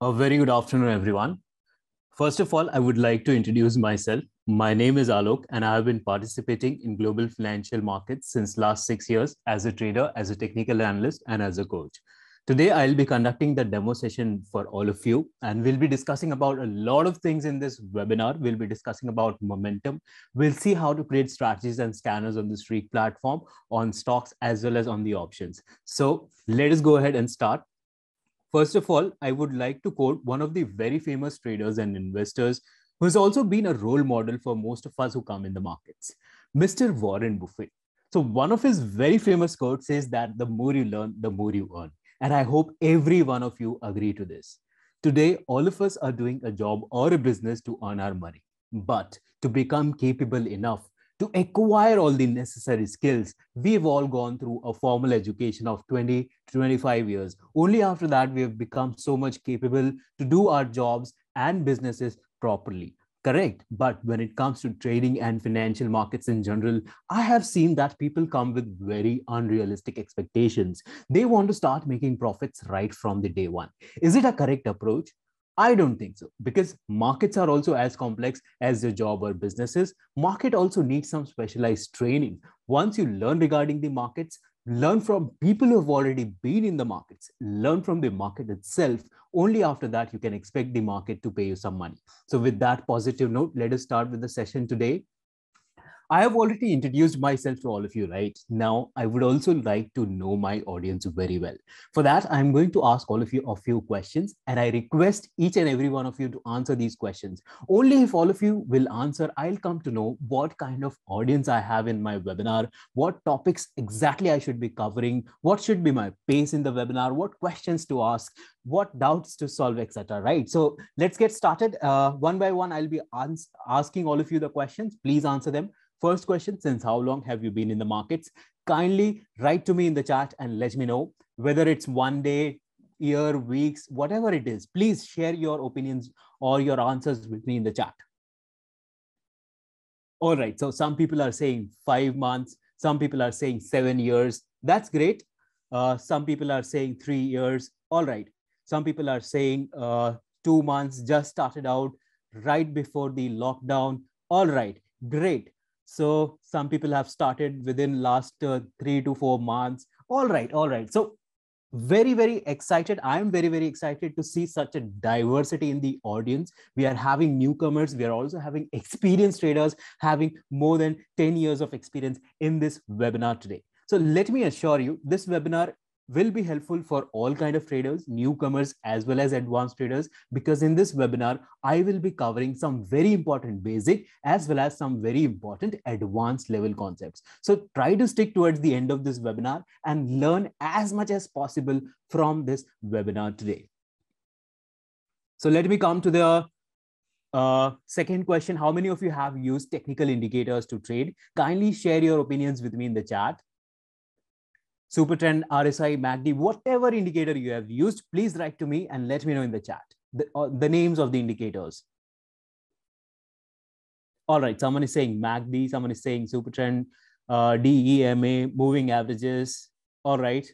A very good afternoon, everyone. First of all, I would like to introduce myself. My name is Alok, and I have been participating in global financial markets since last six years as a trader, as a technical analyst, and as a coach. Today, I'll be conducting the demo session for all of you, and we'll be discussing about a lot of things in this webinar. We'll be discussing about momentum. We'll see how to create strategies and scanners on the Streak platform, on stocks, as well as on the options. So let us go ahead and start. First of all, I would like to quote one of the very famous traders and investors who has also been a role model for most of us who come in the markets, Mr. Warren Buffett. So, one of his very famous quotes says that the more you learn, the more you earn. And I hope every one of you agree to this. Today, all of us are doing a job or a business to earn our money. But to become capable enough to acquire all the necessary skills. We've all gone through a formal education of 20 to 25 years. Only after that, we have become so much capable to do our jobs and businesses properly. Correct. But when it comes to trading and financial markets in general, I have seen that people come with very unrealistic expectations. They want to start making profits right from the day one. Is it a correct approach? I don't think so because markets are also as complex as your job or businesses. Market also needs some specialized training. Once you learn regarding the markets, learn from people who have already been in the markets, learn from the market itself. Only after that you can expect the market to pay you some money. So with that positive note, let us start with the session today. I have already introduced myself to all of you, right? Now, I would also like to know my audience very well. For that, I'm going to ask all of you a few questions, and I request each and every one of you to answer these questions. Only if all of you will answer, I'll come to know what kind of audience I have in my webinar, what topics exactly I should be covering, what should be my pace in the webinar, what questions to ask what doubts to solve, etc. Right. So let's get started. Uh, one by one, I'll be ans- asking all of you the questions. Please answer them. First question: Since how long have you been in the markets? Kindly write to me in the chat and let me know whether it's one day, year, weeks, whatever it is. Please share your opinions or your answers with me in the chat. All right. So some people are saying five months. Some people are saying seven years. That's great. Uh, some people are saying three years. All right. Some people are saying uh, two months just started out right before the lockdown. All right, great. So some people have started within last uh, three to four months. All right, all right. So very very excited i am very very excited to see such a diversity in the audience we are having newcomers we are also having experienced traders having more than 10 years of experience in this webinar today so let me assure you this webinar will be helpful for all kind of traders newcomers as well as advanced traders because in this webinar i will be covering some very important basic as well as some very important advanced level concepts so try to stick towards the end of this webinar and learn as much as possible from this webinar today so let me come to the uh, second question how many of you have used technical indicators to trade kindly share your opinions with me in the chat Super Trend RSI, MACD, whatever indicator you have used, please write to me and let me know in the chat the, uh, the names of the indicators. All right, someone is saying MACD, someone is saying Supertrend, uh, DEMA, moving averages. All right,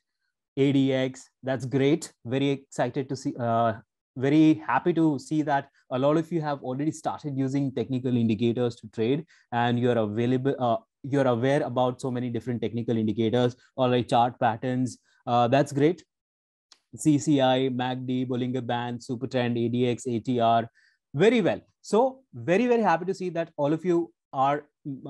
ADX, that's great. Very excited to see, uh, very happy to see that a lot of you have already started using technical indicators to trade and you're available uh, you're aware about so many different technical indicators or like chart patterns uh, that's great cci macd bollinger band supertrend adx atr very well so very very happy to see that all of you are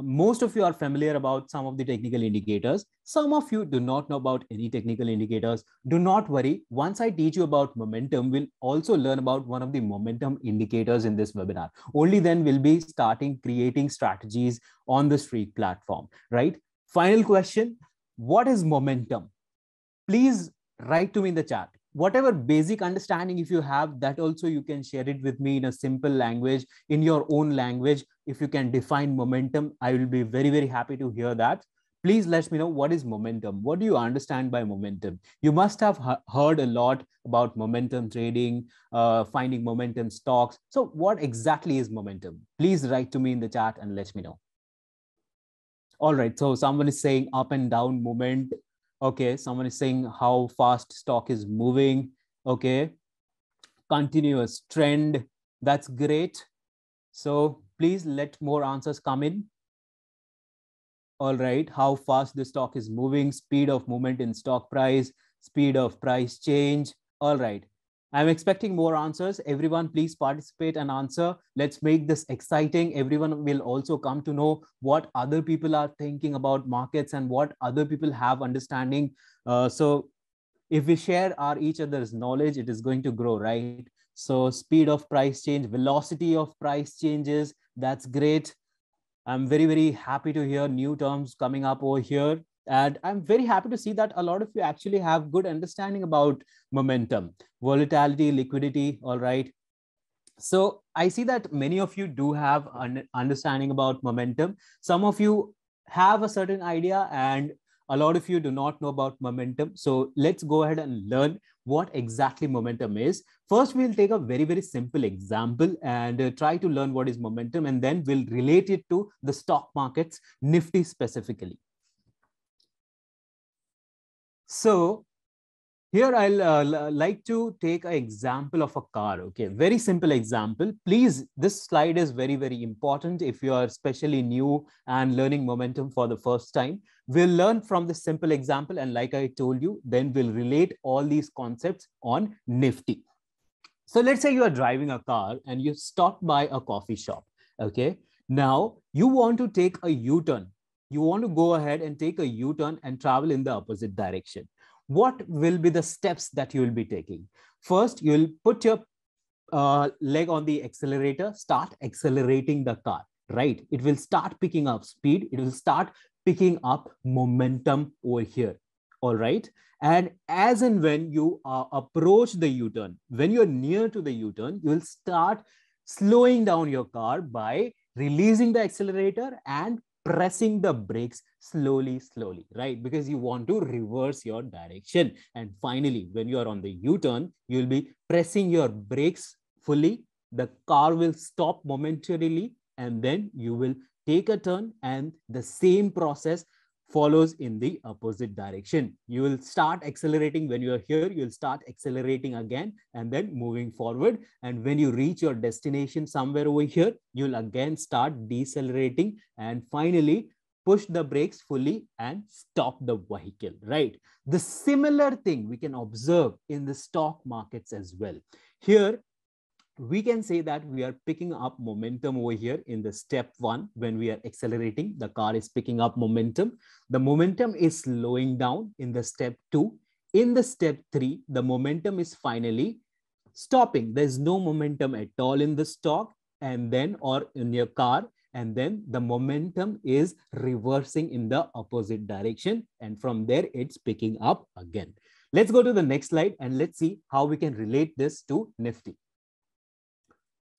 most of you are familiar about some of the technical indicators. Some of you do not know about any technical indicators. Do not worry. Once I teach you about momentum, we'll also learn about one of the momentum indicators in this webinar. Only then we'll be starting creating strategies on the Streak platform, right? Final question. What is momentum? Please write to me in the chat whatever basic understanding if you have that also you can share it with me in a simple language in your own language if you can define momentum i will be very very happy to hear that please let me know what is momentum what do you understand by momentum you must have heard a lot about momentum trading uh, finding momentum stocks so what exactly is momentum please write to me in the chat and let me know all right so someone is saying up and down moment okay someone is saying how fast stock is moving okay continuous trend that's great so please let more answers come in all right how fast the stock is moving speed of movement in stock price speed of price change all right I'm expecting more answers. Everyone, please participate and answer. Let's make this exciting. Everyone will also come to know what other people are thinking about markets and what other people have understanding. Uh, so if we share our each other's knowledge, it is going to grow, right? So speed of price change, velocity of price changes, that's great. I'm very, very happy to hear new terms coming up over here. And I'm very happy to see that a lot of you actually have good understanding about momentum, volatility, liquidity, all right. So I see that many of you do have an understanding about momentum. Some of you have a certain idea and a lot of you do not know about momentum. So let's go ahead and learn what exactly momentum is. First, we'll take a very, very simple example and uh, try to learn what is momentum, and then we'll relate it to the stock markets, Nifty specifically. So here I'll uh, uh like to take an example of a car. Okay, very simple example. Please, this slide is very, very important if you are especially new and learning momentum for the first time. We'll learn from this simple example. And like I told you, then we'll relate all these concepts on Nifty. So let's say you are driving a car and you stop by a coffee shop. Okay. Now you want to take a U-turn you want to go ahead and take a U-turn and travel in the opposite direction. What will be the steps that you will be taking? First, you'll put your uh, leg on the accelerator, start accelerating the car, right? It will start picking up speed. It will start picking up momentum over here, all right? And as and when you uh, approach the U-turn, when you're near to the U-turn, you'll start slowing down your car by releasing the accelerator and pressing the brakes slowly, slowly, right? Because you want to reverse your direction. And finally, when you are on the U turn, you'll be pressing your brakes fully. The car will stop momentarily, and then you will take a turn and the same process follows in the opposite direction. You will start accelerating when you are here, you'll start accelerating again and then moving forward. And when you reach your destination somewhere over here, you'll again start decelerating and finally push the brakes fully and stop the vehicle, right? The similar thing we can observe in the stock markets as well. Here, we can say that we are picking up momentum over here in the step one when we are accelerating the car is picking up momentum the momentum is slowing down in the step two in the step three the momentum is finally stopping there's no momentum at all in the stock and then or in your car and then the momentum is reversing in the opposite direction and from there it's picking up again let's go to the next slide and let's see how we can relate this to nifty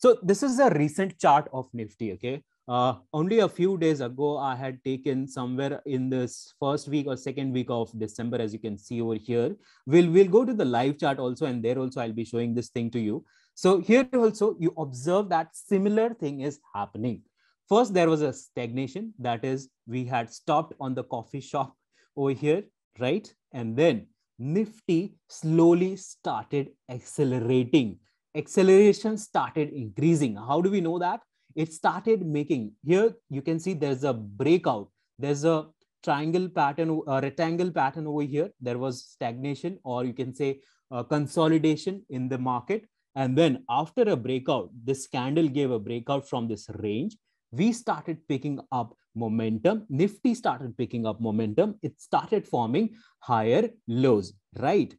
so this is a recent chart of Nifty, okay? Uh, only a few days ago, I had taken somewhere in this first week or second week of December, as you can see over here. We'll, we'll go to the live chart also, and there also I'll be showing this thing to you. So here also, you observe that similar thing is happening. First, there was a stagnation. That is, we had stopped on the coffee shop over here, right? And then Nifty slowly started accelerating acceleration started increasing. How do we know that? It started making, here you can see there's a breakout. There's a triangle pattern, a rectangle pattern over here. There was stagnation or you can say uh, consolidation in the market. And then after a breakout, this candle gave a breakout from this range. We started picking up momentum. Nifty started picking up momentum. It started forming higher lows, right?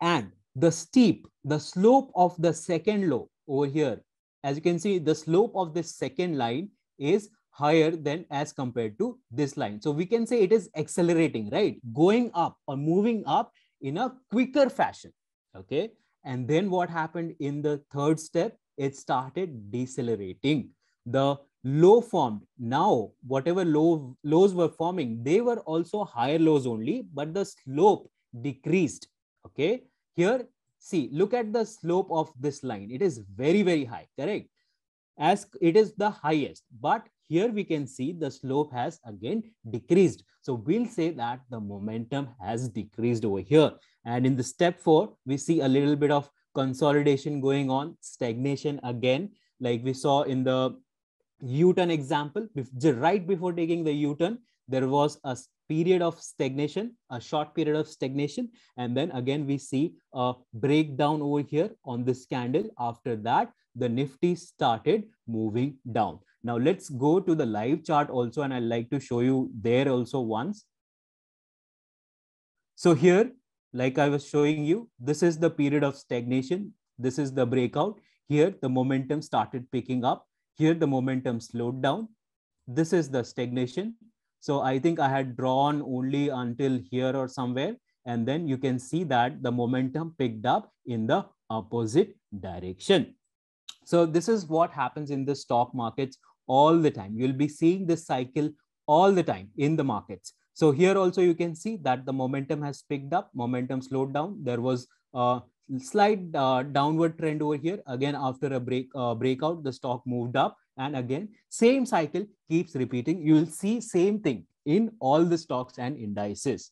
And the steep, the slope of the second low over here, as you can see, the slope of this second line is higher than as compared to this line. So we can say it is accelerating, right? Going up or moving up in a quicker fashion, okay? And then what happened in the third step? It started decelerating. The low formed now whatever low lows were forming they were also higher lows only but the slope decreased okay here, see, look at the slope of this line. It is very, very high, correct? As it is the highest, but here we can see the slope has again decreased. So we'll say that the momentum has decreased over here. And in the step four, we see a little bit of consolidation going on, stagnation again, like we saw in the U-turn example, right before taking the U-turn, there was a period of stagnation, a short period of stagnation. And then again, we see a breakdown over here on this candle. After that, the Nifty started moving down. Now let's go to the live chart also, and I'd like to show you there also once. So here, like I was showing you, this is the period of stagnation. This is the breakout. Here, the momentum started picking up. Here, the momentum slowed down. This is the stagnation. So I think I had drawn only until here or somewhere. And then you can see that the momentum picked up in the opposite direction. So this is what happens in the stock markets all the time. You'll be seeing this cycle all the time in the markets. So here also you can see that the momentum has picked up, momentum slowed down. There was a slight uh, downward trend over here. Again, after a break uh, breakout, the stock moved up. And again, same cycle keeps repeating. You will see same thing in all the stocks and indices.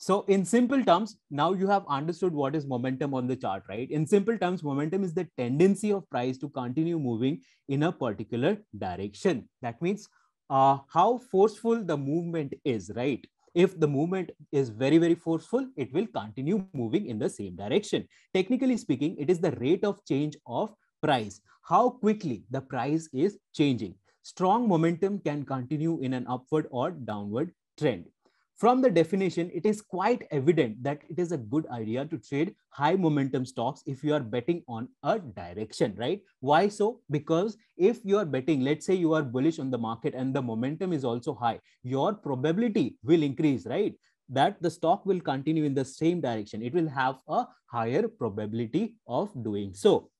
So in simple terms, now you have understood what is momentum on the chart, right? In simple terms, momentum is the tendency of price to continue moving in a particular direction. That means uh, how forceful the movement is, right? If the movement is very, very forceful, it will continue moving in the same direction. Technically speaking, it is the rate of change of price, how quickly the price is changing. Strong momentum can continue in an upward or downward trend. From the definition, it is quite evident that it is a good idea to trade high momentum stocks if you are betting on a direction, right? Why so? Because if you are betting, let's say you are bullish on the market and the momentum is also high, your probability will increase, right? That the stock will continue in the same direction. It will have a higher probability of doing so.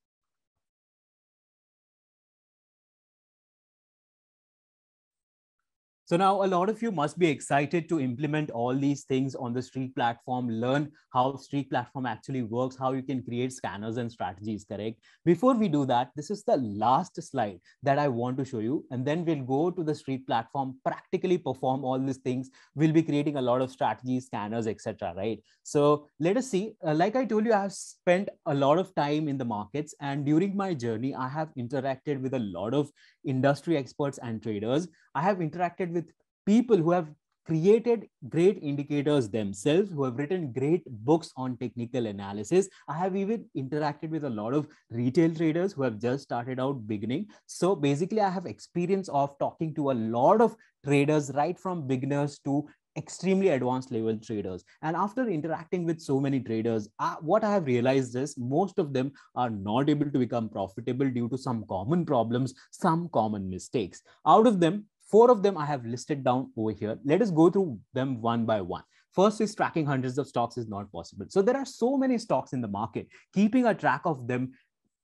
So now a lot of you must be excited to implement all these things on the Street platform, learn how Street platform actually works, how you can create scanners and strategies, correct? Before we do that, this is the last slide that I want to show you. And then we'll go to the Street platform, practically perform all these things. We'll be creating a lot of strategies, scanners, etc. right? So let us see, uh, like I told you, I have spent a lot of time in the markets and during my journey, I have interacted with a lot of industry experts and traders. I have interacted with people who have created great indicators themselves, who have written great books on technical analysis. I have even interacted with a lot of retail traders who have just started out beginning. So basically, I have experience of talking to a lot of traders, right from beginners to extremely advanced level traders and after interacting with so many traders I, what i have realized is most of them are not able to become profitable due to some common problems some common mistakes out of them four of them i have listed down over here let us go through them one by one First is tracking hundreds of stocks is not possible. So there are so many stocks in the market. Keeping a track of them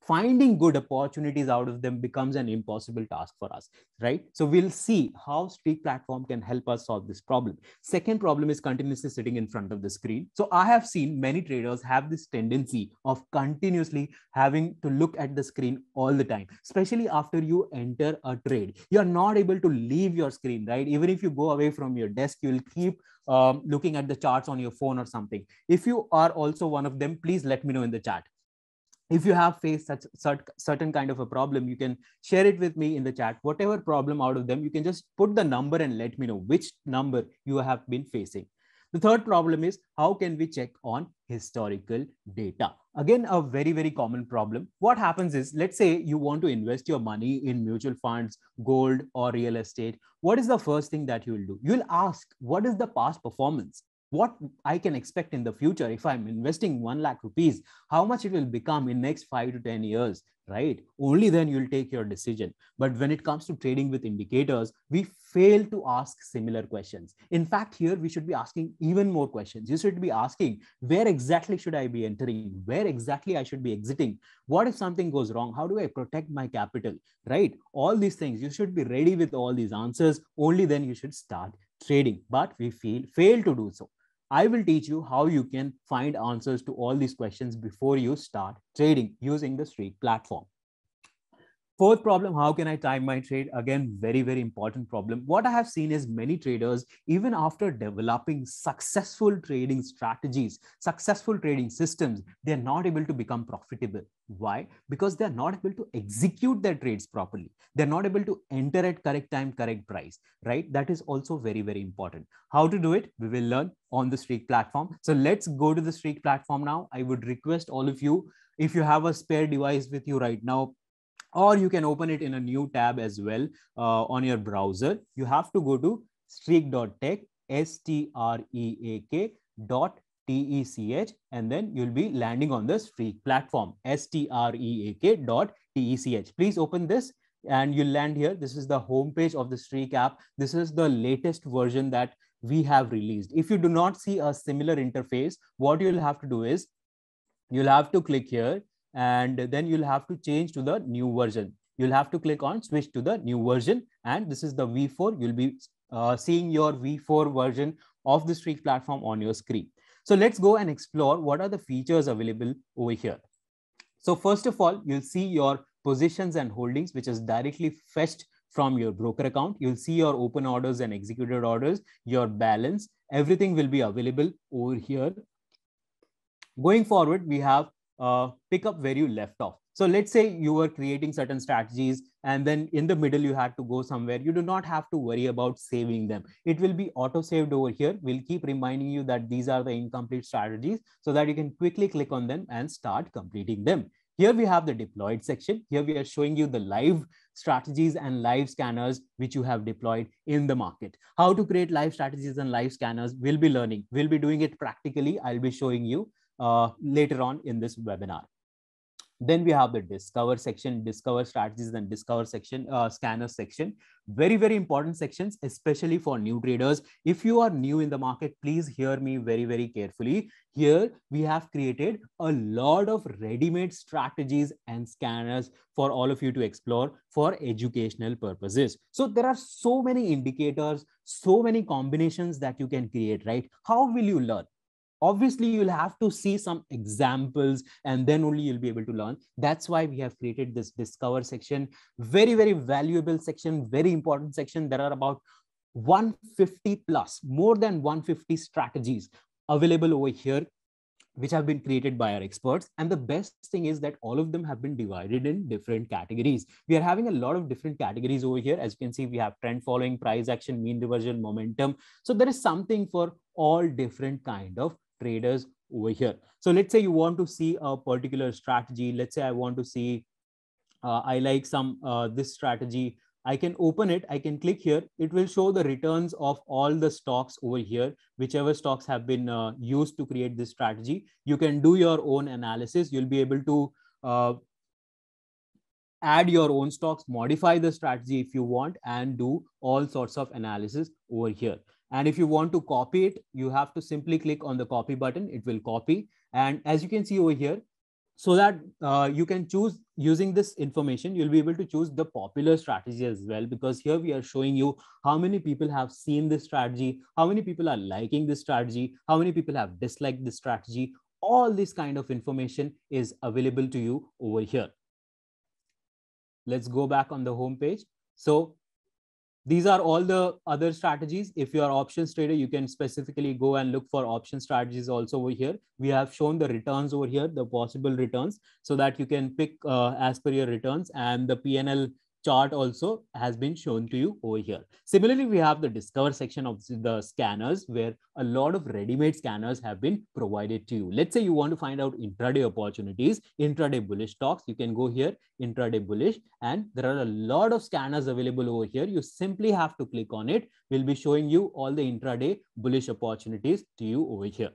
finding good opportunities out of them becomes an impossible task for us right so we'll see how Street platform can help us solve this problem second problem is continuously sitting in front of the screen so i have seen many traders have this tendency of continuously having to look at the screen all the time especially after you enter a trade you're not able to leave your screen right even if you go away from your desk you'll keep um, looking at the charts on your phone or something if you are also one of them please let me know in the chat if you have faced such, certain kind of a problem you can share it with me in the chat whatever problem out of them you can just put the number and let me know which number you have been facing the third problem is how can we check on historical data? Again, a very, very common problem. What happens is, let's say you want to invest your money in mutual funds, gold or real estate. What is the first thing that you will do? You'll ask, what is the past performance? what I can expect in the future if I'm investing 1 lakh rupees, how much it will become in next 5 to 10 years, right? Only then you'll take your decision. But when it comes to trading with indicators, we fail to ask similar questions. In fact, here we should be asking even more questions. You should be asking, where exactly should I be entering? Where exactly I should be exiting? What if something goes wrong? How do I protect my capital, right? All these things, you should be ready with all these answers. Only then you should start trading, but we feel, fail to do so. I will teach you how you can find answers to all these questions before you start trading using the Street platform. Fourth problem, how can I time my trade? Again, very, very important problem. What I have seen is many traders, even after developing successful trading strategies, successful trading systems, they're not able to become profitable. Why? Because they're not able to execute their trades properly. They're not able to enter at correct time, correct price, right? That is also very, very important. How to do it? We will learn on the Streak platform. So let's go to the Streak platform now. I would request all of you, if you have a spare device with you right now, or you can open it in a new tab as well uh, on your browser. You have to go to streak.tech, S-T-R-E-A-K dot T-E-C-H, and then you'll be landing on the streak platform, S-T-R-E-A-K dot T-E-C-H. Please open this and you'll land here. This is the homepage of the streak app. This is the latest version that we have released. If you do not see a similar interface, what you'll have to do is you'll have to click here and then you'll have to change to the new version you'll have to click on switch to the new version and this is the v4 you'll be uh, seeing your v4 version of the streak platform on your screen so let's go and explore what are the features available over here so first of all you'll see your positions and holdings which is directly fetched from your broker account you'll see your open orders and executed orders your balance everything will be available over here going forward we have uh, pick up where you left off. So let's say you were creating certain strategies and then in the middle you had to go somewhere. You do not have to worry about saving them. It will be auto saved over here. We'll keep reminding you that these are the incomplete strategies so that you can quickly click on them and start completing them. Here we have the deployed section. Here we are showing you the live strategies and live scanners which you have deployed in the market. How to create live strategies and live scanners, we'll be learning. We'll be doing it practically. I'll be showing you uh, later on in this webinar. Then we have the discover section, discover strategies and discover section, uh, scanner section. Very, very important sections, especially for new traders. If you are new in the market, please hear me very, very carefully. Here we have created a lot of ready-made strategies and scanners for all of you to explore for educational purposes. So there are so many indicators, so many combinations that you can create, right? How will you learn? obviously you'll have to see some examples and then only you'll be able to learn that's why we have created this discover section very very valuable section very important section there are about 150 plus more than 150 strategies available over here which have been created by our experts. And the best thing is that all of them have been divided in different categories. We are having a lot of different categories over here. As you can see, we have trend following, price action, mean reversion, momentum. So there is something for all different kind of traders over here. So let's say you want to see a particular strategy. Let's say I want to see, uh, I like some, uh, this strategy. I can open it, I can click here. It will show the returns of all the stocks over here, whichever stocks have been uh, used to create this strategy. You can do your own analysis. You'll be able to uh, add your own stocks, modify the strategy if you want, and do all sorts of analysis over here. And if you want to copy it, you have to simply click on the copy button. It will copy. And as you can see over here, so that uh, you can choose using this information, you'll be able to choose the popular strategy as well, because here we are showing you how many people have seen this strategy, how many people are liking this strategy, how many people have disliked this strategy. All this kind of information is available to you over here. Let's go back on the home page. So these are all the other strategies. If you are options trader, you can specifically go and look for option strategies also over here. We have shown the returns over here, the possible returns, so that you can pick uh, as per your returns and the PNL chart also has been shown to you over here. Similarly, we have the discover section of the scanners where a lot of ready-made scanners have been provided to you. Let's say you want to find out intraday opportunities, intraday bullish stocks, you can go here, intraday bullish, and there are a lot of scanners available over here. You simply have to click on it. We'll be showing you all the intraday bullish opportunities to you over here,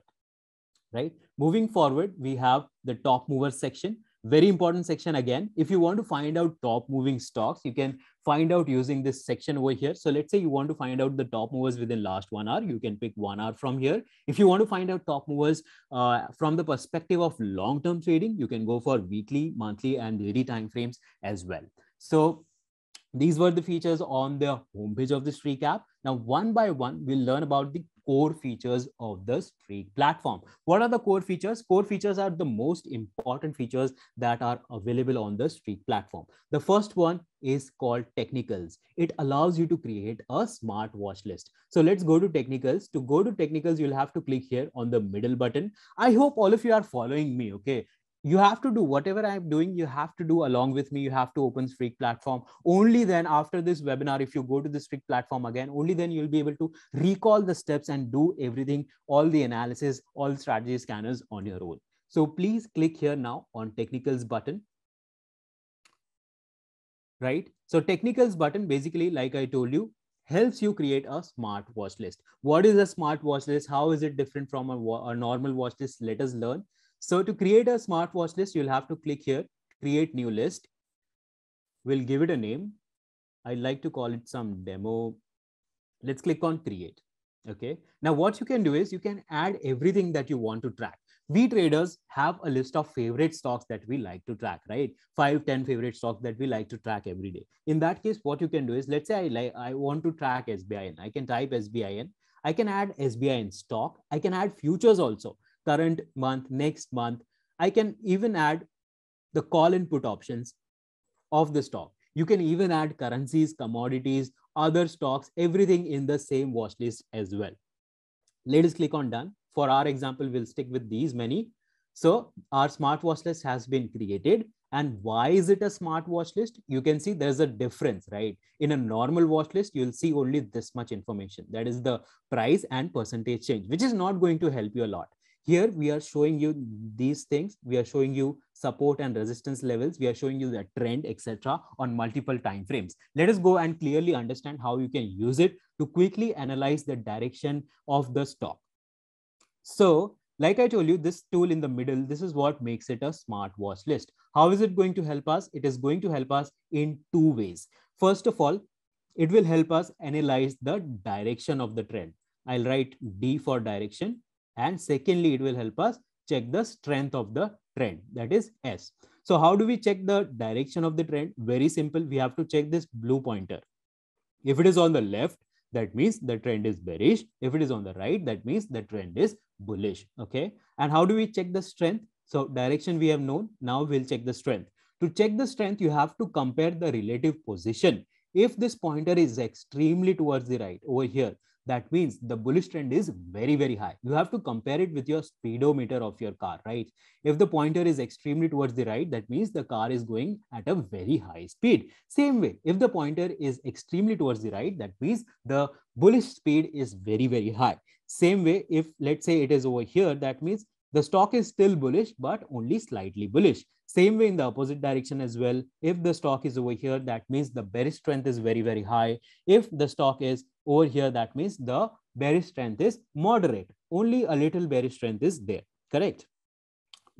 right? Moving forward, we have the top mover section very important section again. If you want to find out top moving stocks, you can find out using this section over here. So let's say you want to find out the top movers within last one hour, you can pick one hour from here. If you want to find out top movers uh, from the perspective of long-term trading, you can go for weekly, monthly, and daily frames as well. So these were the features on the homepage of this recap. Now, one by one, we'll learn about the core features of the Streak platform. What are the core features? Core features are the most important features that are available on the Streak platform. The first one is called technicals. It allows you to create a smart watch list. So let's go to technicals. To go to technicals, you'll have to click here on the middle button. I hope all of you are following me. Okay you have to do whatever i'm doing you have to do along with me you have to open streak platform only then after this webinar if you go to the streak platform again only then you'll be able to recall the steps and do everything all the analysis all strategy scanners on your own so please click here now on technicals button right so technicals button basically like i told you helps you create a smart watch list what is a smart watch list how is it different from a, a normal watch list let us learn so to create a smartwatch list, you'll have to click here, create new list. We'll give it a name. I like to call it some demo. Let's click on create. Okay. Now what you can do is you can add everything that you want to track. We traders have a list of favorite stocks that we like to track, right? Five, 10 favorite stocks that we like to track every day. In that case, what you can do is let's say I like I want to track SBIN. I can type SBIN. I can add SBIN stock. I can add futures also current month, next month. I can even add the call and put options of the stock. You can even add currencies, commodities, other stocks, everything in the same watch list as well. Let us click on done. For our example, we'll stick with these many. So our smart watch list has been created. And why is it a smart watch list? You can see there's a difference, right? In a normal watch list, you'll see only this much information. That is the price and percentage change, which is not going to help you a lot. Here we are showing you these things. We are showing you support and resistance levels. We are showing you the trend, etc. on multiple time frames. Let us go and clearly understand how you can use it to quickly analyze the direction of the stock. So like I told you, this tool in the middle, this is what makes it a smart watch list. How is it going to help us? It is going to help us in two ways. First of all, it will help us analyze the direction of the trend. I'll write D for direction and secondly, it will help us check the strength of the trend that is S. So how do we check the direction of the trend? Very simple. We have to check this blue pointer. If it is on the left, that means the trend is bearish. If it is on the right, that means the trend is bullish. Okay. And how do we check the strength? So direction we have known. Now we'll check the strength. To check the strength, you have to compare the relative position. If this pointer is extremely towards the right over here, that means the bullish trend is very very high you have to compare it with your speedometer of your car right if the pointer is extremely towards the right that means the car is going at a very high speed same way if the pointer is extremely towards the right that means the bullish speed is very very high same way if let's say it is over here that means the stock is still bullish but only slightly bullish same way in the opposite direction as well if the stock is over here that means the bearish strength is very very high if the stock is over here that means the bearish strength is moderate only a little bearish strength is there correct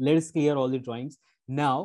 let us clear all the drawings now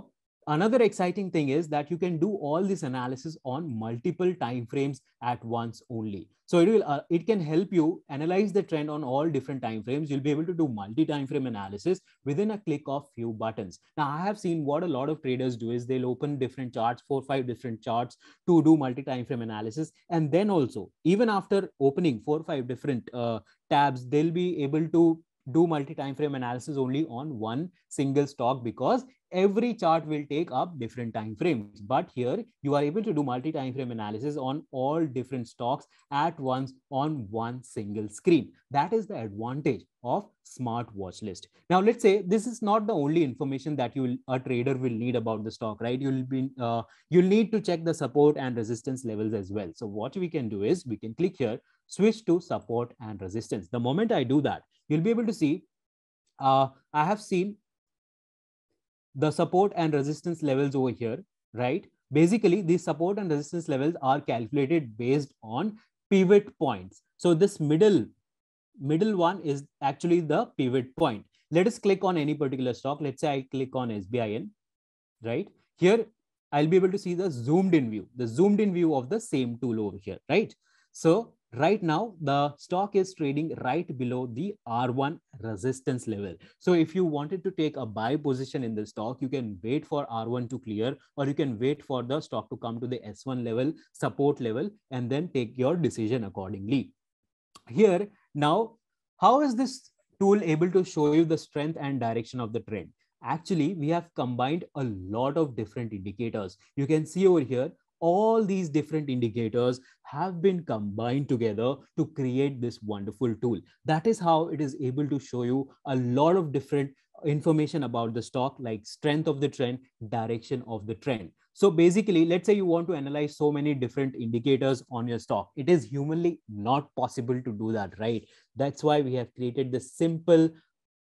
another exciting thing is that you can do all this analysis on multiple time frames at once only so it will uh, it can help you analyze the trend on all different time frames you'll be able to do multi time frame analysis within a click of few buttons now i have seen what a lot of traders do is they'll open different charts four five different charts to do multi time frame analysis and then also even after opening four five different uh, tabs they'll be able to do multi time frame analysis only on one single stock because every chart will take up different time frames. But here you are able to do multi-time frame analysis on all different stocks at once on one single screen. That is the advantage of smart watch list. Now, let's say this is not the only information that you a trader will need about the stock, right? You'll be, uh, you'll need to check the support and resistance levels as well. So what we can do is we can click here, switch to support and resistance. The moment I do that, you'll be able to see uh, I have seen the support and resistance levels over here, right? Basically, these support and resistance levels are calculated based on pivot points. So this middle, middle one is actually the pivot point. Let us click on any particular stock. Let's say I click on SBIN, right? Here, I'll be able to see the zoomed in view, the zoomed in view of the same tool over here, right? So right now the stock is trading right below the r1 resistance level so if you wanted to take a buy position in the stock you can wait for r1 to clear or you can wait for the stock to come to the s1 level support level and then take your decision accordingly here now how is this tool able to show you the strength and direction of the trend actually we have combined a lot of different indicators you can see over here all these different indicators have been combined together to create this wonderful tool. That is how it is able to show you a lot of different information about the stock like strength of the trend, direction of the trend. So basically, let's say you want to analyze so many different indicators on your stock. It is humanly not possible to do that, right? That's why we have created this simple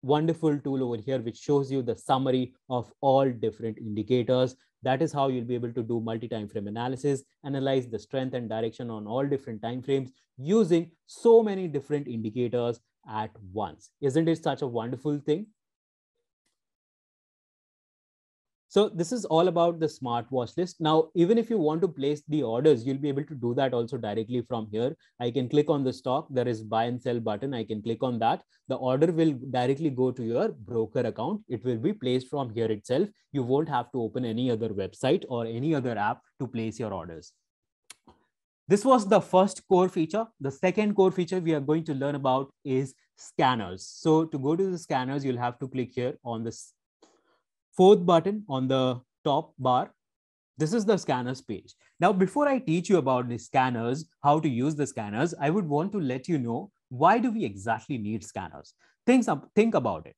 wonderful tool over here which shows you the summary of all different indicators that is how you'll be able to do multi-time frame analysis, analyze the strength and direction on all different time frames using so many different indicators at once. Isn't it such a wonderful thing? So this is all about the watch list. Now, even if you want to place the orders, you'll be able to do that also directly from here. I can click on the stock. There is buy and sell button. I can click on that. The order will directly go to your broker account. It will be placed from here itself. You won't have to open any other website or any other app to place your orders. This was the first core feature. The second core feature we are going to learn about is scanners. So to go to the scanners, you'll have to click here on the fourth button on the top bar, this is the scanners page. Now, before I teach you about the scanners, how to use the scanners, I would want to let you know why do we exactly need scanners? Think, some, think about it.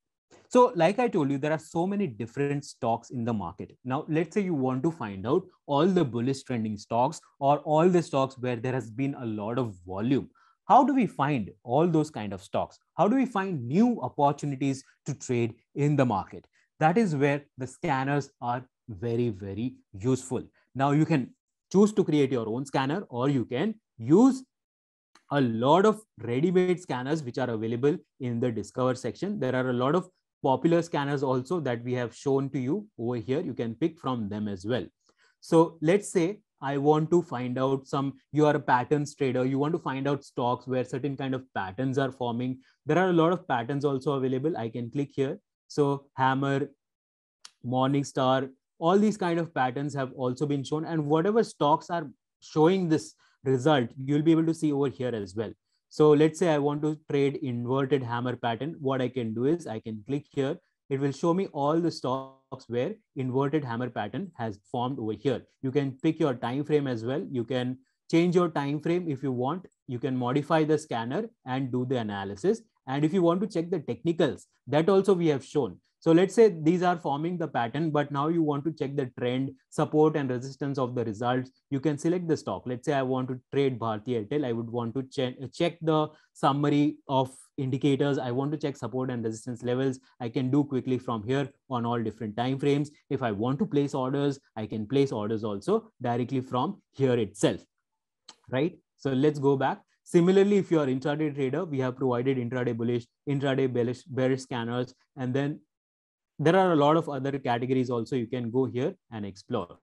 So like I told you, there are so many different stocks in the market. Now, let's say you want to find out all the bullish trending stocks or all the stocks where there has been a lot of volume. How do we find all those kind of stocks? How do we find new opportunities to trade in the market? That is where the scanners are very, very useful. Now you can choose to create your own scanner or you can use a lot of ready-made scanners which are available in the discover section. There are a lot of popular scanners also that we have shown to you over here. You can pick from them as well. So let's say I want to find out some, you are a patterns trader, you want to find out stocks where certain kind of patterns are forming. There are a lot of patterns also available. I can click here so Hammer, morning star, all these kind of patterns have also been shown. And whatever stocks are showing this result, you'll be able to see over here as well. So let's say I want to trade inverted hammer pattern. What I can do is I can click here. It will show me all the stocks where inverted hammer pattern has formed over here. You can pick your time frame as well. You can change your time frame if you want. You can modify the scanner and do the analysis. And if you want to check the technicals, that also we have shown. So let's say these are forming the pattern, but now you want to check the trend, support and resistance of the results. You can select the stock. Let's say I want to trade Bharti Airtel. I would want to che check the summary of indicators. I want to check support and resistance levels. I can do quickly from here on all different time frames. If I want to place orders, I can place orders also directly from here itself, right? So let's go back. Similarly, if you are intraday trader, we have provided intraday bullish, intraday bearish, bearish scanners, and then there are a lot of other categories also you can go here and explore.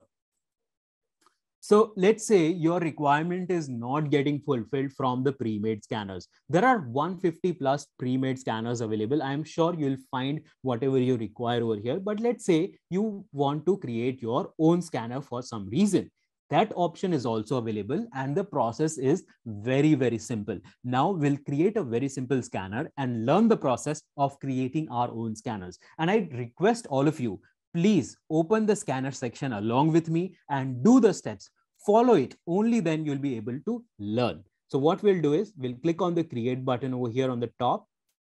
So let's say your requirement is not getting fulfilled from the pre-made scanners. There are 150 plus pre-made scanners available. I'm sure you'll find whatever you require over here. But let's say you want to create your own scanner for some reason that option is also available and the process is very, very simple. Now we'll create a very simple scanner and learn the process of creating our own scanners. And I request all of you, please open the scanner section along with me and do the steps. Follow it. Only then you'll be able to learn. So what we'll do is we'll click on the create button over here on the top.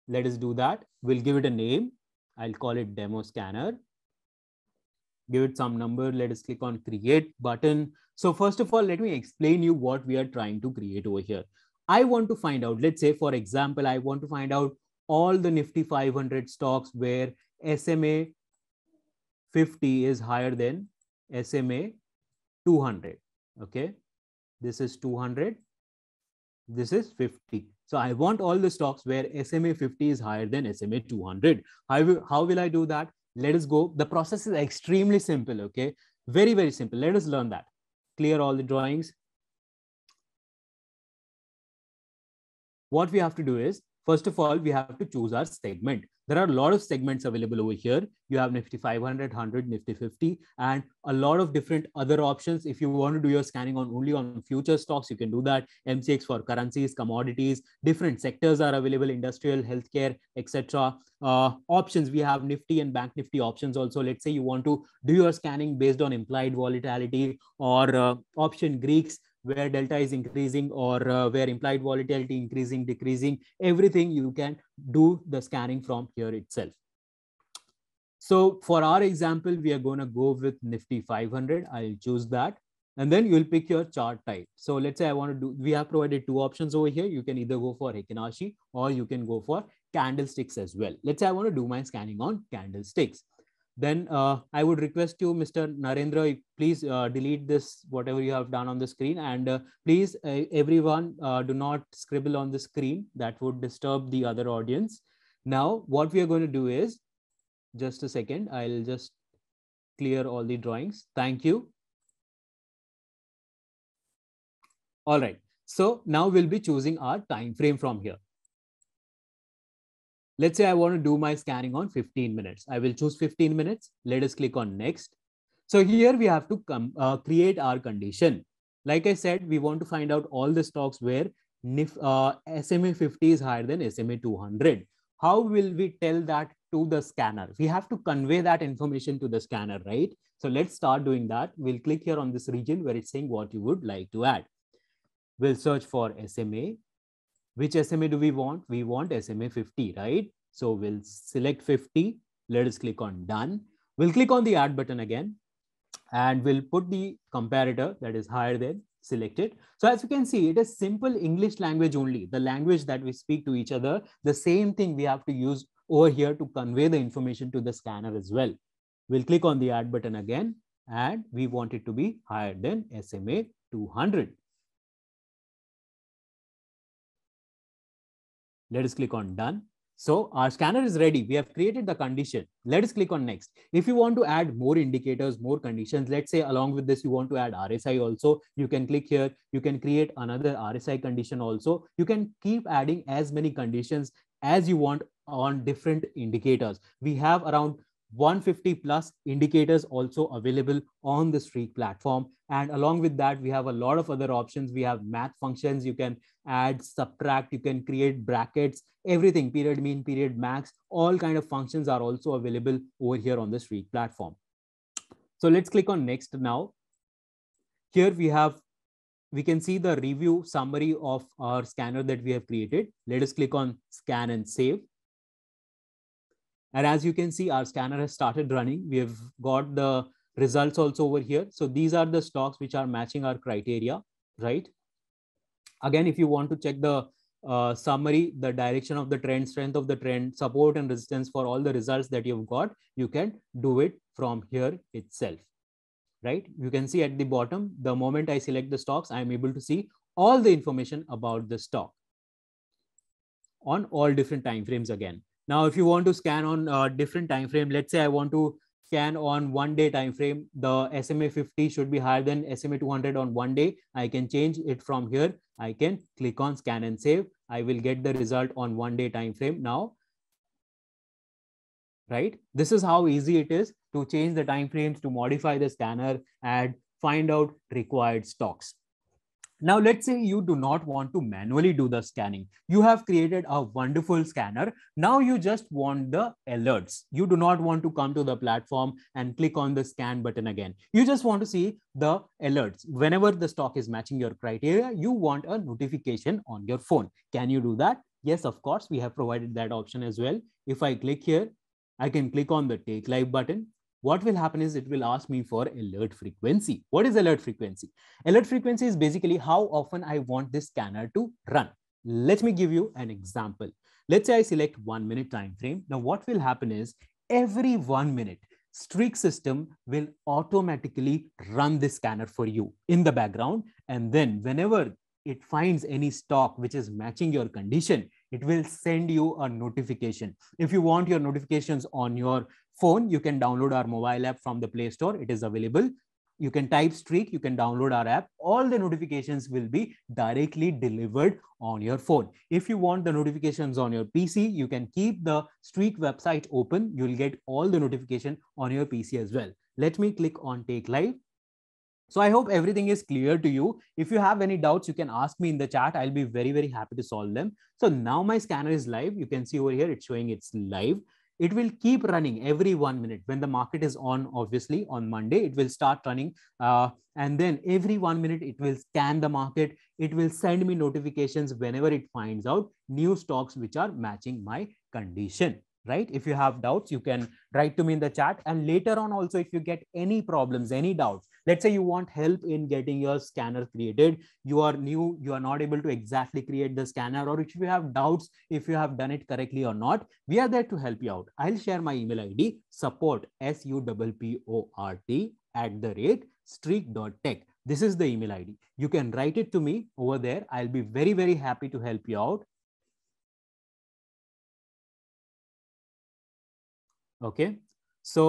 Let us do that. We'll give it a name. I'll call it demo scanner. Give it some number. Let us click on create button. So first of all, let me explain you what we are trying to create over here. I want to find out, let's say, for example, I want to find out all the Nifty 500 stocks where SMA 50 is higher than SMA 200. Okay. This is 200. This is 50. So I want all the stocks where SMA 50 is higher than SMA 200. How will, how will I do that? Let us go. The process is extremely simple. Okay. Very, very simple. Let us learn that clear all the drawings. What we have to do is First of all, we have to choose our segment. There are a lot of segments available over here. You have Nifty 500, 100, Nifty 50, and a lot of different other options. If you want to do your scanning on only on future stocks, you can do that. MCX for currencies, commodities, different sectors are available, industrial, healthcare, etc. Uh, options, we have Nifty and Bank Nifty options also. Let's say you want to do your scanning based on implied volatility or uh, option Greeks where delta is increasing or uh, where implied volatility increasing, decreasing, everything you can do the scanning from here itself. So for our example, we are going to go with Nifty 500. I'll choose that. And then you'll pick your chart type. So let's say I want to do, we have provided two options over here. You can either go for Hikinashi or you can go for candlesticks as well. Let's say I want to do my scanning on candlesticks then uh, I would request you, Mr. Narendra, please uh, delete this, whatever you have done on the screen. And uh, please, everyone, uh, do not scribble on the screen. That would disturb the other audience. Now, what we are going to do is, just a second, I'll just clear all the drawings. Thank you. All right. So now we'll be choosing our time frame from here. Let's say I want to do my scanning on 15 minutes. I will choose 15 minutes. Let us click on next. So here we have to come uh, create our condition. Like I said, we want to find out all the stocks where NIF, uh, SMA 50 is higher than SMA 200. How will we tell that to the scanner? We have to convey that information to the scanner, right? So let's start doing that. We'll click here on this region where it's saying what you would like to add. We'll search for SMA which SMA do we want? We want SMA 50, right? So we'll select 50. Let us click on done. We'll click on the add button again and we'll put the comparator that is higher than selected. So as you can see, it is simple English language only, the language that we speak to each other, the same thing we have to use over here to convey the information to the scanner as well. We'll click on the add button again and we want it to be higher than SMA 200. Let us click on done. So our scanner is ready. We have created the condition. Let us click on next. If you want to add more indicators, more conditions, let's say along with this, you want to add RSI also, you can click here. You can create another RSI condition also. You can keep adding as many conditions as you want on different indicators. We have around 150 plus indicators also available on the Streak platform. And along with that, we have a lot of other options. We have math functions. You can add, subtract, you can create brackets, everything, period mean, period max, all kind of functions are also available over here on the Streak platform. So let's click on next now. Here we have, we can see the review summary of our scanner that we have created. Let us click on scan and save. And as you can see, our scanner has started running. We have got the results also over here. So these are the stocks which are matching our criteria, right? Again, if you want to check the uh, summary, the direction of the trend, strength of the trend, support and resistance for all the results that you've got, you can do it from here itself, right? You can see at the bottom, the moment I select the stocks, I'm able to see all the information about the stock on all different time frames again. Now, if you want to scan on a uh, different time frame, let's say I want to scan on one day time frame, the SMA 50 should be higher than SMA 200 on one day. I can change it from here. I can click on scan and save. I will get the result on one day time frame now. Right. This is how easy it is to change the time frames, to modify the scanner and find out required stocks. Now, let's say you do not want to manually do the scanning. You have created a wonderful scanner. Now you just want the alerts. You do not want to come to the platform and click on the scan button again. You just want to see the alerts. Whenever the stock is matching your criteria, you want a notification on your phone. Can you do that? Yes, of course, we have provided that option as well. If I click here, I can click on the take live button what will happen is it will ask me for alert frequency. What is alert frequency? Alert frequency is basically how often I want this scanner to run. Let me give you an example. Let's say I select one minute time frame. Now what will happen is every one minute, Streak system will automatically run this scanner for you in the background. And then whenever it finds any stock which is matching your condition, it will send you a notification. If you want your notifications on your phone, you can download our mobile app from the Play Store. It is available. You can type streak, you can download our app. All the notifications will be directly delivered on your phone. If you want the notifications on your PC, you can keep the streak website open. You'll get all the notification on your PC as well. Let me click on take live so I hope everything is clear to you. If you have any doubts, you can ask me in the chat. I'll be very, very happy to solve them. So now my scanner is live. You can see over here, it's showing it's live. It will keep running every one minute. When the market is on, obviously, on Monday, it will start running. Uh, and then every one minute, it will scan the market. It will send me notifications whenever it finds out new stocks which are matching my condition right if you have doubts you can write to me in the chat and later on also if you get any problems any doubts let's say you want help in getting your scanner created you are new you are not able to exactly create the scanner or if you have doubts if you have done it correctly or not we are there to help you out i'll share my email id support s u p p o r t at the rate streak.tech this is the email id you can write it to me over there i'll be very very happy to help you out okay so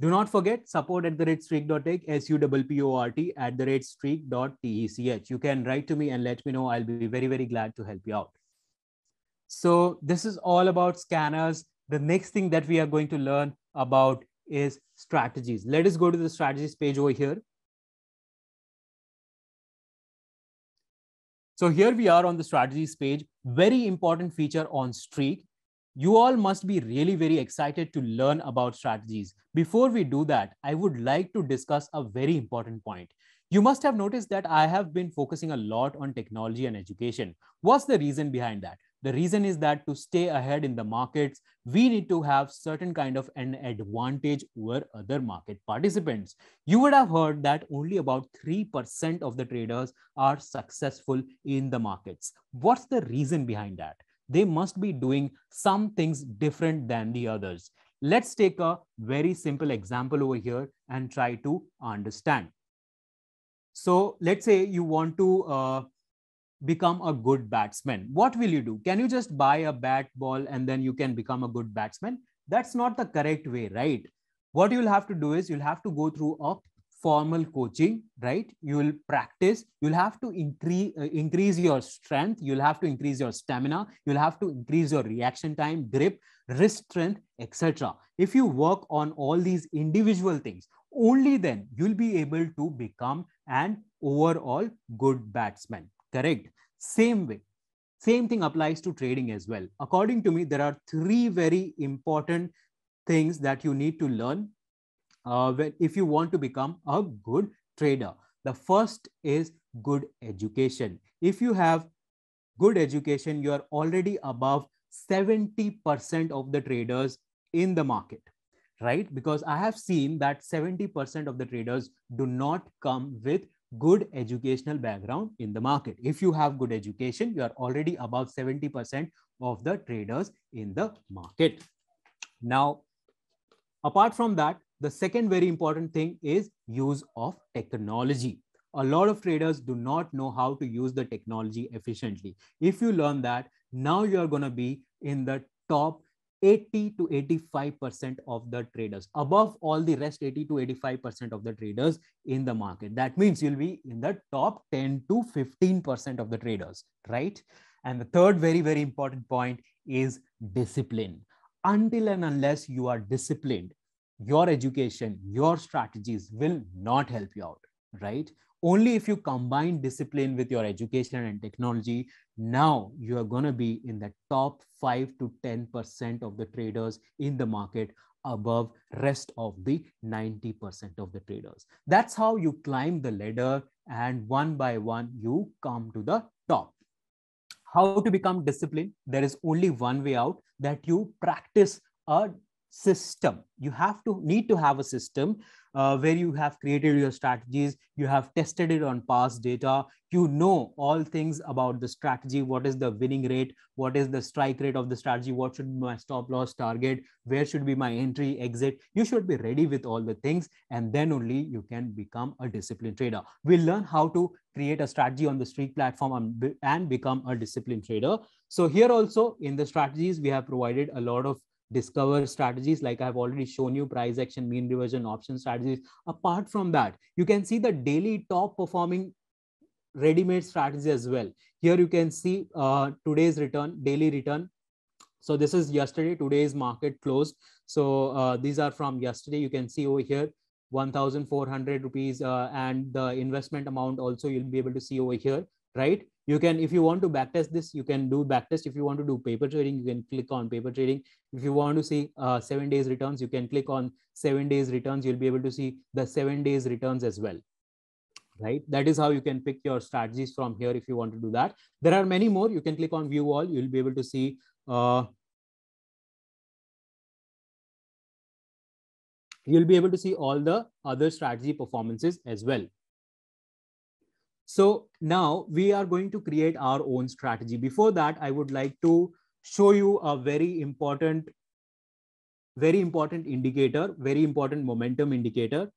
do not forget support at the rate streak.tech, S-U-P-P-O-R-T at the rate streak.tech. You can write to me and let me know. I'll be very, very glad to help you out. So this is all about scanners. The next thing that we are going to learn about is strategies. Let us go to the strategies page over here. So here we are on the strategies page. Very important feature on Streak you all must be really very excited to learn about strategies. Before we do that, I would like to discuss a very important point. You must have noticed that I have been focusing a lot on technology and education. What's the reason behind that? The reason is that to stay ahead in the markets, we need to have certain kind of an advantage over other market participants. You would have heard that only about 3% of the traders are successful in the markets. What's the reason behind that? they must be doing some things different than the others. Let's take a very simple example over here and try to understand. So let's say you want to uh, become a good batsman. What will you do? Can you just buy a bat ball and then you can become a good batsman? That's not the correct way, right? What you'll have to do is you'll have to go through a formal coaching, right? You will practice, you'll have to increase, uh, increase your strength, you'll have to increase your stamina, you'll have to increase your reaction time, grip, wrist strength, etc. If you work on all these individual things, only then you'll be able to become an overall good batsman, correct? Same way, same thing applies to trading as well. According to me, there are three very important things that you need to learn uh, when, if you want to become a good trader. The first is good education. If you have good education, you are already above 70% of the traders in the market, right? Because I have seen that 70% of the traders do not come with good educational background in the market. If you have good education, you are already above 70% of the traders in the market. Now, apart from that, the second very important thing is use of technology. A lot of traders do not know how to use the technology efficiently. If you learn that, now you're going to be in the top 80 to 85% of the traders, above all the rest 80 to 85% of the traders in the market. That means you'll be in the top 10 to 15% of the traders, right? And the third very, very important point is discipline. Until and unless you are disciplined, your education, your strategies will not help you out, right? Only if you combine discipline with your education and technology, now you are going to be in the top 5 to 10% of the traders in the market above rest of the 90% of the traders that's how you climb the ladder and one by one you come to the top how to become disciplined there is only one way out that you practice a system. You have to need to have a system uh, where you have created your strategies, you have tested it on past data, you know all things about the strategy, what is the winning rate, what is the strike rate of the strategy, what should be my stop loss target, where should be my entry exit. You should be ready with all the things and then only you can become a disciplined trader. We'll learn how to create a strategy on the street platform and, be, and become a disciplined trader. So here also in the strategies, we have provided a lot of discover strategies like I've already shown you price action, mean reversion, option strategies. Apart from that, you can see the daily top performing ready-made strategy as well. Here you can see uh, today's return, daily return. So this is yesterday, today's market closed. So uh, these are from yesterday. You can see over here, 1,400 rupees uh, and the investment amount also you'll be able to see over here, right? you can if you want to backtest this you can do backtest if you want to do paper trading you can click on paper trading if you want to see uh, seven days returns you can click on seven days returns you'll be able to see the seven days returns as well right that is how you can pick your strategies from here if you want to do that there are many more you can click on view all you'll be able to see uh, you'll be able to see all the other strategy performances as well so now we are going to create our own strategy. Before that, I would like to show you a very important, very important indicator, very important momentum indicator.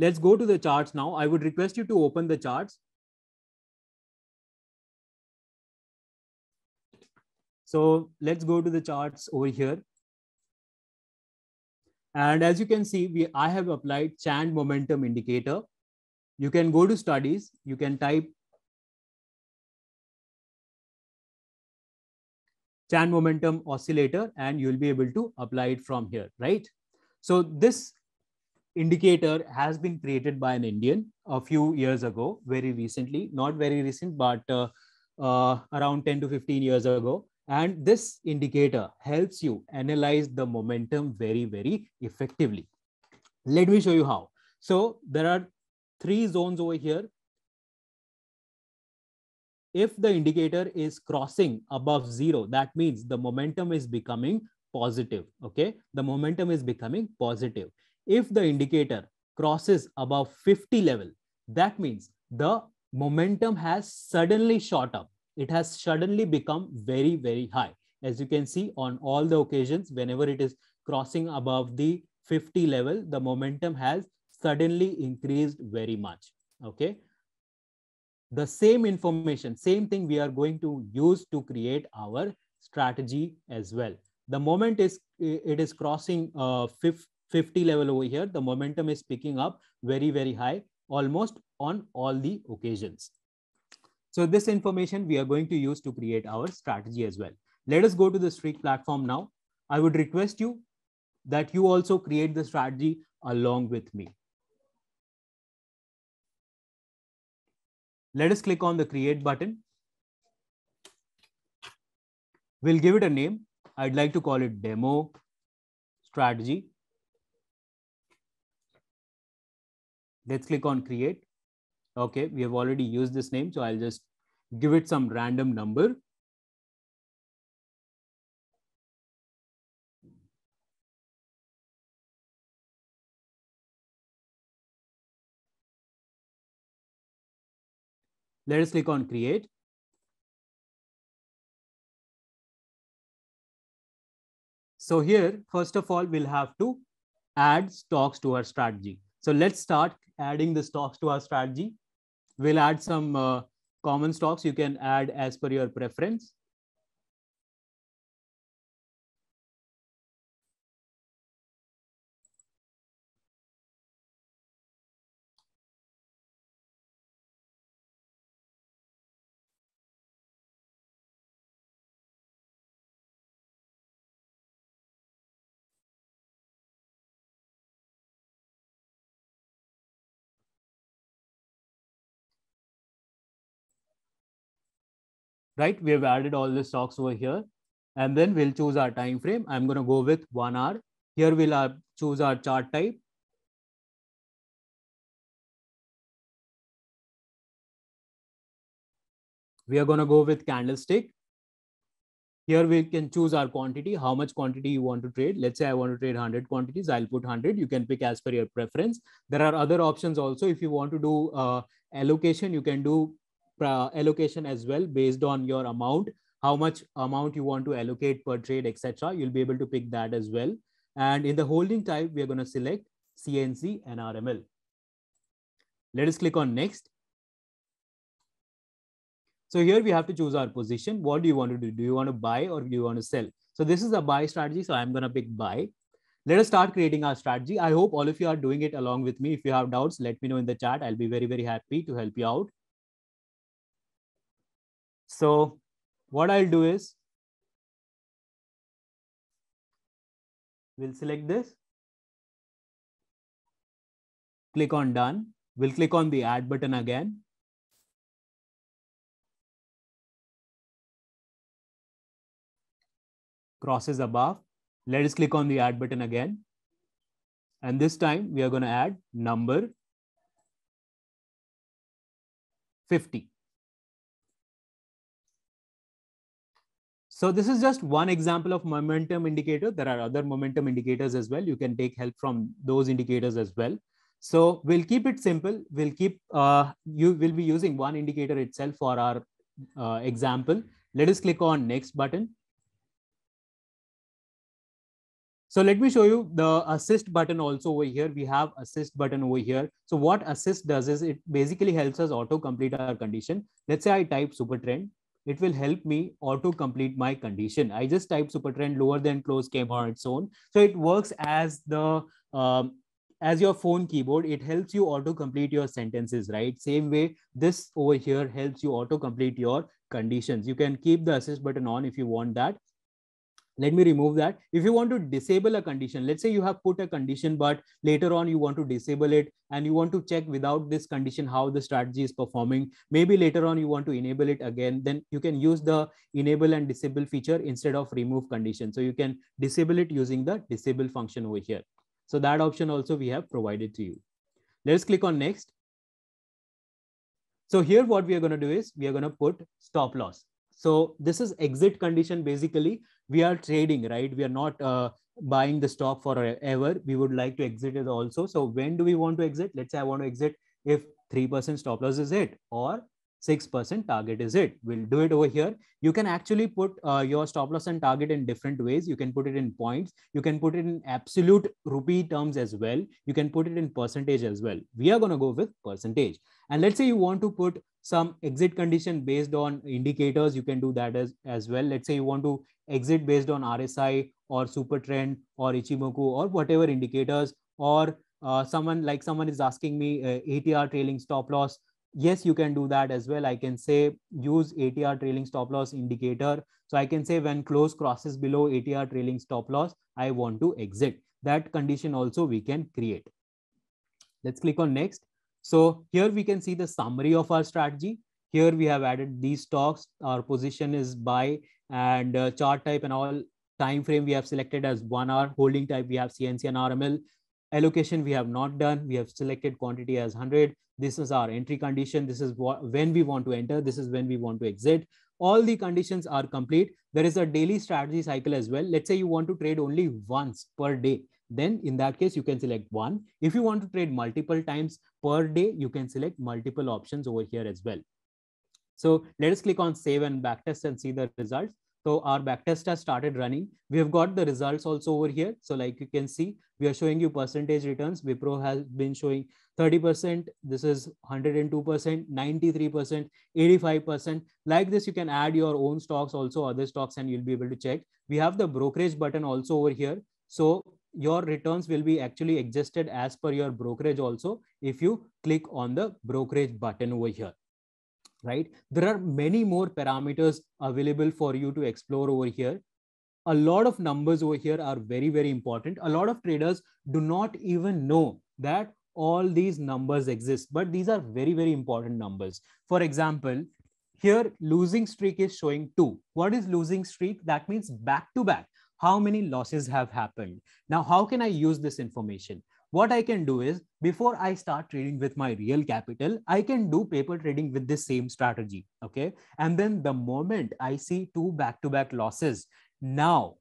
Let's go to the charts now. I would request you to open the charts. So let's go to the charts over here. And as you can see, we, I have applied Chand momentum indicator. You can go to studies, you can type Chan momentum oscillator and you'll be able to apply it from here, right? So this indicator has been created by an Indian a few years ago, very recently, not very recent, but uh, uh, around 10 to 15 years ago. And this indicator helps you analyze the momentum very, very effectively. Let me show you how. So there are three zones over here. If the indicator is crossing above zero, that means the momentum is becoming positive. Okay, the momentum is becoming positive. If the indicator crosses above 50 level, that means the momentum has suddenly shot up it has suddenly become very very high as you can see on all the occasions whenever it is crossing above the 50 level the momentum has suddenly increased very much okay the same information same thing we are going to use to create our strategy as well the moment is it is crossing uh, 50 level over here the momentum is picking up very very high almost on all the occasions so this information we are going to use to create our strategy as well. Let us go to the Streak platform now. I would request you that you also create the strategy along with me. Let us click on the create button. We'll give it a name. I'd like to call it demo strategy. Let's click on create. Okay, we have already used this name, so I'll just give it some random number. Let us click on create. So here, first of all, we'll have to add stocks to our strategy. So let's start adding the stocks to our strategy. We'll add some uh, common stocks you can add as per your preference. right? We have added all the stocks over here and then we'll choose our time frame. I'm going to go with one hour. Here we'll uh, choose our chart type. We are going to go with candlestick. Here we can choose our quantity, how much quantity you want to trade. Let's say I want to trade 100 quantities. I'll put 100. You can pick as per your preference. There are other options also. If you want to do uh, allocation, you can do allocation as well based on your amount, how much amount you want to allocate per trade, etc. You'll be able to pick that as well. And in the holding type, we are going to select CNC and RML. Let us click on next. So here we have to choose our position. What do you want to do? Do you want to buy or do you want to sell? So this is a buy strategy. So I'm going to pick buy. Let us start creating our strategy. I hope all of you are doing it along with me. If you have doubts, let me know in the chat. I'll be very, very happy to help you out. So what I'll do is we'll select this, click on done. We'll click on the add button again. Crosses above. Let us click on the add button again. And this time we are going to add number 50. So this is just one example of momentum indicator. There are other momentum indicators as well. You can take help from those indicators as well. So we'll keep it simple. We'll keep, uh, you will be using one indicator itself for our uh, example. Let us click on next button. So let me show you the assist button also over here. We have assist button over here. So what assist does is it basically helps us auto complete our condition. Let's say I type super trend it will help me auto complete my condition. I just type supertrend lower than close came on its own. So it works as the um, as your phone keyboard, it helps you auto complete your sentences, right? Same way, this over here helps you auto complete your conditions. You can keep the assist button on if you want that let me remove that. If you want to disable a condition, let's say you have put a condition, but later on you want to disable it and you want to check without this condition how the strategy is performing. Maybe later on you want to enable it again, then you can use the enable and disable feature instead of remove condition. So you can disable it using the disable function over here. So that option also we have provided to you. Let's click on next. So here what we are going to do is we are going to put stop loss. So this is exit condition. Basically, we are trading, right? We are not uh, buying the stock forever. We would like to exit it also. So when do we want to exit? Let's say I want to exit if 3% stop loss is it or 6% target is it. We'll do it over here. You can actually put uh, your stop loss and target in different ways. You can put it in points. You can put it in absolute rupee terms as well. You can put it in percentage as well. We are going to go with percentage. And let's say you want to put some exit condition based on indicators. You can do that as, as well. Let's say you want to exit based on RSI or super trend or Ichimoku or whatever indicators or uh, someone like someone is asking me uh, ATR trailing stop loss yes you can do that as well i can say use atr trailing stop loss indicator so i can say when close crosses below atr trailing stop loss i want to exit that condition also we can create let's click on next so here we can see the summary of our strategy here we have added these stocks our position is buy and uh, chart type and all time frame we have selected as one hour holding type we have cnc and rml allocation we have not done we have selected quantity as 100 this is our entry condition this is what, when we want to enter this is when we want to exit all the conditions are complete there is a daily strategy cycle as well let's say you want to trade only once per day then in that case you can select one if you want to trade multiple times per day you can select multiple options over here as well so let us click on save and backtest and see the results so our backtest has started running. We have got the results also over here. So like you can see, we are showing you percentage returns. Wipro has been showing 30%. This is 102%, 93%, 85%. Like this, you can add your own stocks, also other stocks, and you'll be able to check. We have the brokerage button also over here. So your returns will be actually adjusted as per your brokerage also if you click on the brokerage button over here right? There are many more parameters available for you to explore over here. A lot of numbers over here are very, very important. A lot of traders do not even know that all these numbers exist, but these are very, very important numbers. For example, here losing streak is showing two. What is losing streak? That means back to back. How many losses have happened? Now, how can I use this information? what I can do is before I start trading with my real capital, I can do paper trading with the same strategy. Okay. And then the moment I see two back to back losses, now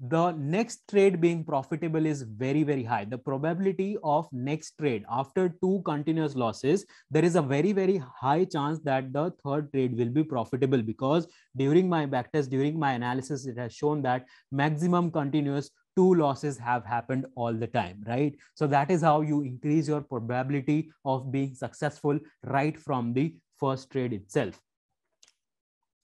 the next trade being profitable is very very high the probability of next trade after two continuous losses there is a very very high chance that the third trade will be profitable because during my backtest during my analysis it has shown that maximum continuous two losses have happened all the time, right? So that is how you increase your probability of being successful right from the first trade itself.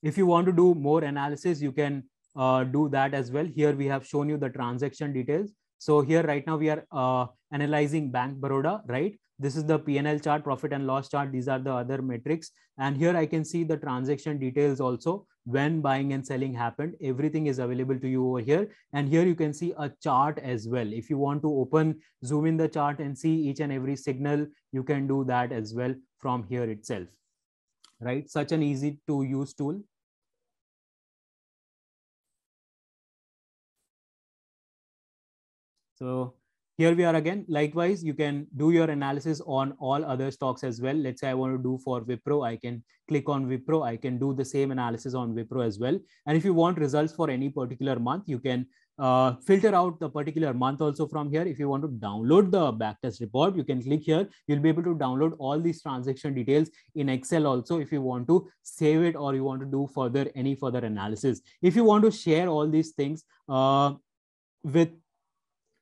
If you want to do more analysis, you can uh, do that as well. Here we have shown you the transaction details. So here right now we are uh, analyzing Bank Baroda, right? This is the PNL chart, profit and loss chart. These are the other metrics. And here I can see the transaction details also when buying and selling happened. Everything is available to you over here. And here you can see a chart as well. If you want to open, zoom in the chart and see each and every signal, you can do that as well from here itself, right? Such an easy to use tool. So here we are again. Likewise, you can do your analysis on all other stocks as well. Let's say I want to do for Wipro, I can click on Wipro. I can do the same analysis on Wipro as well. And if you want results for any particular month, you can uh, filter out the particular month also from here. If you want to download the backtest report, you can click here. You'll be able to download all these transaction details in Excel also if you want to save it or you want to do further any further analysis. If you want to share all these things uh, with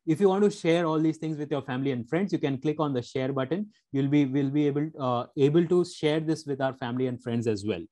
if you want to share all these things with your family and friends you can click on the share button you'll be will be able uh, able to share this with our family and friends as well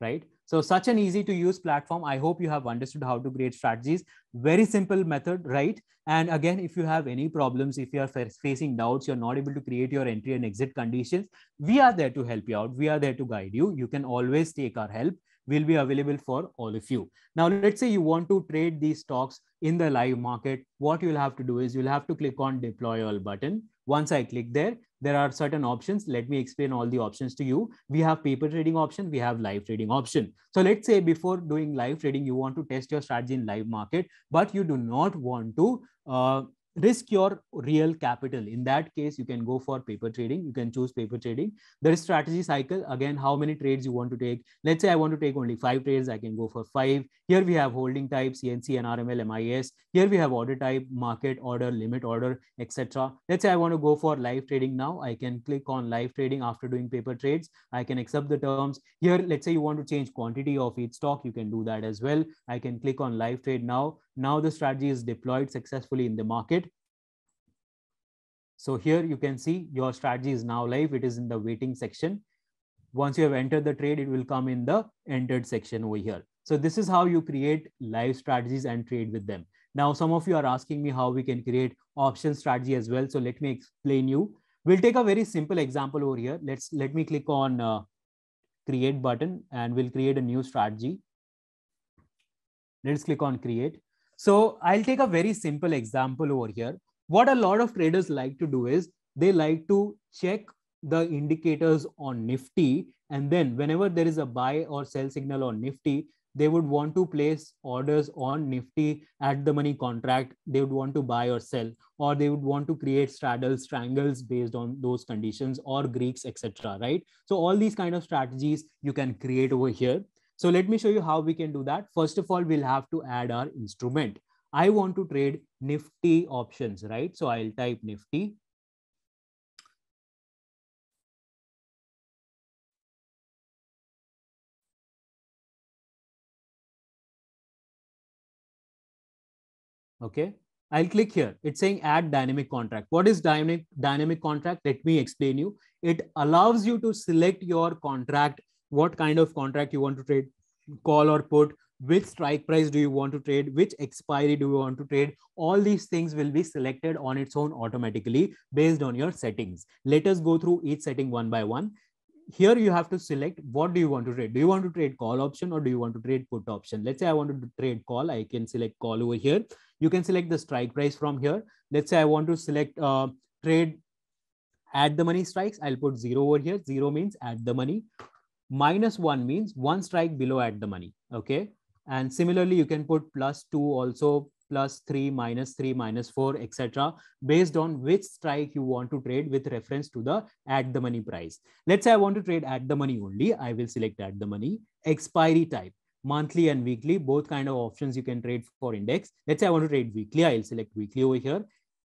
right so such an easy to use platform i hope you have understood how to create strategies very simple method right and again if you have any problems if you are facing doubts you're not able to create your entry and exit conditions we are there to help you out we are there to guide you you can always take our help will be available for all of you. Now, let's say you want to trade these stocks in the live market. What you'll have to do is you'll have to click on deploy all button. Once I click there, there are certain options. Let me explain all the options to you. We have paper trading option. We have live trading option. So let's say before doing live trading, you want to test your strategy in live market, but you do not want to uh, risk your real capital. In that case, you can go for paper trading. You can choose paper trading. There is strategy cycle. Again, how many trades you want to take. Let's say I want to take only five trades. I can go for five. Here we have holding type, CNC, rml MIS. Here we have order type, market order, limit order, etc. Let's say I want to go for live trading now. I can click on live trading after doing paper trades. I can accept the terms. Here, let's say you want to change quantity of each stock. You can do that as well. I can click on live trade now. Now the strategy is deployed successfully in the market. So here you can see your strategy is now live. It is in the waiting section. Once you have entered the trade, it will come in the entered section over here. So this is how you create live strategies and trade with them. Now, some of you are asking me how we can create option strategy as well. So let me explain you. We'll take a very simple example over here. Let's let me click on uh, create button and we'll create a new strategy. Let's click on create. So I'll take a very simple example over here. What a lot of traders like to do is they like to check the indicators on Nifty. And then whenever there is a buy or sell signal on Nifty, they would want to place orders on Nifty at the money contract. They would want to buy or sell, or they would want to create straddles, triangles based on those conditions or Greeks, etc. Right? So all these kind of strategies you can create over here. So let me show you how we can do that. First of all, we'll have to add our instrument. I want to trade Nifty options, right? So I'll type Nifty. Okay, I'll click here. It's saying add dynamic contract. What is dynamic, dynamic contract? Let me explain you. It allows you to select your contract what kind of contract you want to trade, call or put, which strike price do you want to trade, which expiry do you want to trade. All these things will be selected on its own automatically based on your settings. Let us go through each setting one by one. Here you have to select what do you want to trade. Do you want to trade call option or do you want to trade put option? Let's say I want to trade call. I can select call over here. You can select the strike price from here. Let's say I want to select uh, trade add the money strikes. I'll put zero over here. Zero means add the money minus one means one strike below at the money. Okay. And similarly, you can put plus two also plus three, minus three, minus four, etc. based on which strike you want to trade with reference to the at the money price. Let's say I want to trade at the money only. I will select at the money expiry type monthly and weekly, both kind of options you can trade for index. Let's say I want to trade weekly. I'll select weekly over here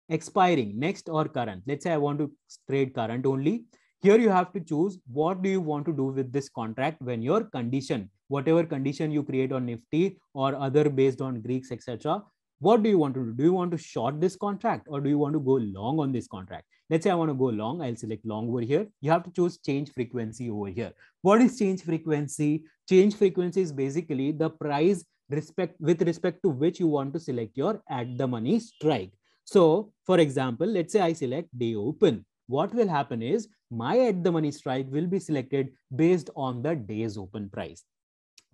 expiring next or current. Let's say I want to trade current only. Here you have to choose what do you want to do with this contract when your condition, whatever condition you create on Nifty or other based on Greeks, etc. What do you want to do? Do you want to short this contract or do you want to go long on this contract? Let's say I want to go long. I'll select long over here. You have to choose change frequency over here. What is change frequency? Change frequency is basically the price respect with respect to which you want to select your at the money strike. So for example, let's say I select day open. What will happen is my at the money strike will be selected based on the day's open price.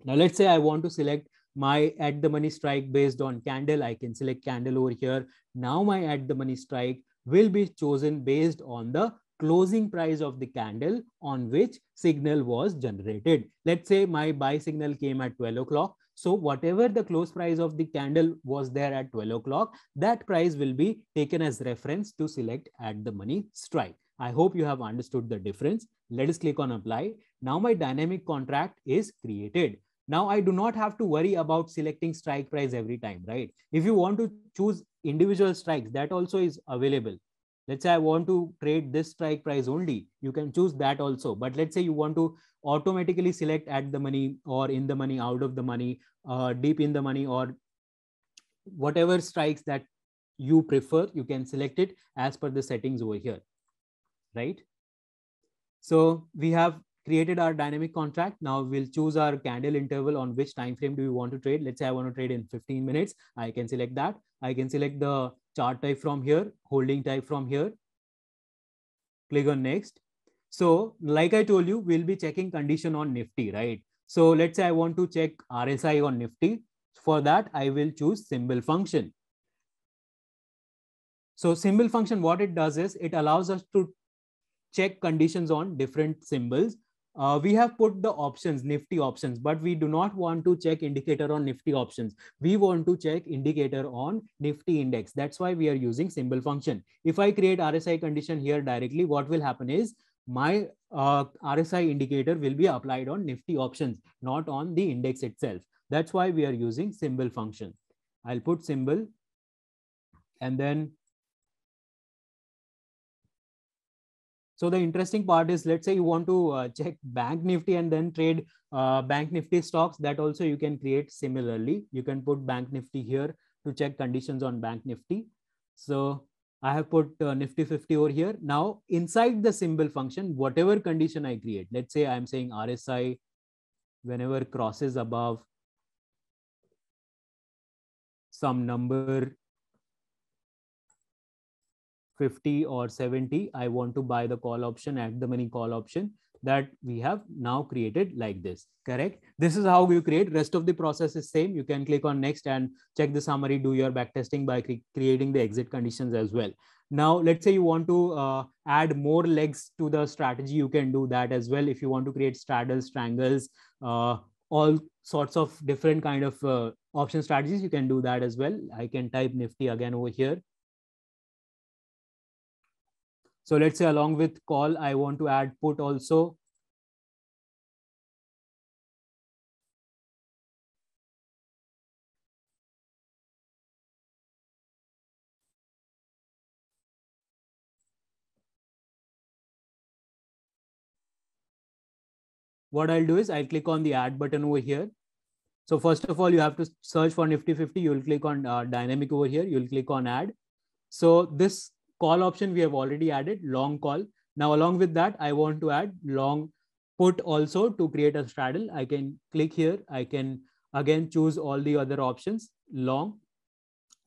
Now, let's say I want to select my at the money strike based on candle. I can select candle over here. Now, my at the money strike will be chosen based on the closing price of the candle on which signal was generated. Let's say my buy signal came at 12 o'clock. So whatever the close price of the candle was there at 12 o'clock, that price will be taken as reference to select at the money strike. I hope you have understood the difference. Let us click on apply. Now my dynamic contract is created. Now I do not have to worry about selecting strike price every time, right? If you want to choose individual strikes, that also is available. Let's say I want to trade this strike price only. You can choose that also. But let's say you want to automatically select at the money or in the money, out of the money, uh, deep in the money, or whatever strikes that you prefer, you can select it as per the settings over here right? So we have created our dynamic contract. Now we'll choose our candle interval on which time frame do we want to trade. Let's say I want to trade in 15 minutes. I can select that. I can select the chart type from here, holding type from here. Click on next. So like I told you, we'll be checking condition on Nifty, right? So let's say I want to check RSI on Nifty. For that, I will choose symbol function. So symbol function, what it does is it allows us to check conditions on different symbols. Uh, we have put the options, Nifty options, but we do not want to check indicator on Nifty options. We want to check indicator on Nifty index. That's why we are using symbol function. If I create RSI condition here directly, what will happen is my uh, RSI indicator will be applied on Nifty options, not on the index itself. That's why we are using symbol function. I'll put symbol and then So the interesting part is, let's say you want to uh, check bank Nifty and then trade uh, bank Nifty stocks. That also you can create similarly. You can put bank Nifty here to check conditions on bank Nifty. So I have put uh, Nifty 50 over here. Now inside the symbol function, whatever condition I create, let's say I'm saying RSI, whenever crosses above some number 50 or 70, I want to buy the call option at the money call option that we have now created like this, correct? This is how you create. Rest of the process is same. You can click on next and check the summary, do your backtesting by cre creating the exit conditions as well. Now, let's say you want to uh, add more legs to the strategy. You can do that as well. If you want to create straddles, strangles, uh, all sorts of different kind of uh, option strategies, you can do that as well. I can type Nifty again over here so let's say along with call, I want to add put also. What I'll do is I'll click on the add button over here. So first of all, you have to search for Nifty 50. You'll click on uh, dynamic over here. You'll click on add. So this Call option we have already added, long call. Now along with that, I want to add long put also to create a straddle. I can click here. I can again choose all the other options, long,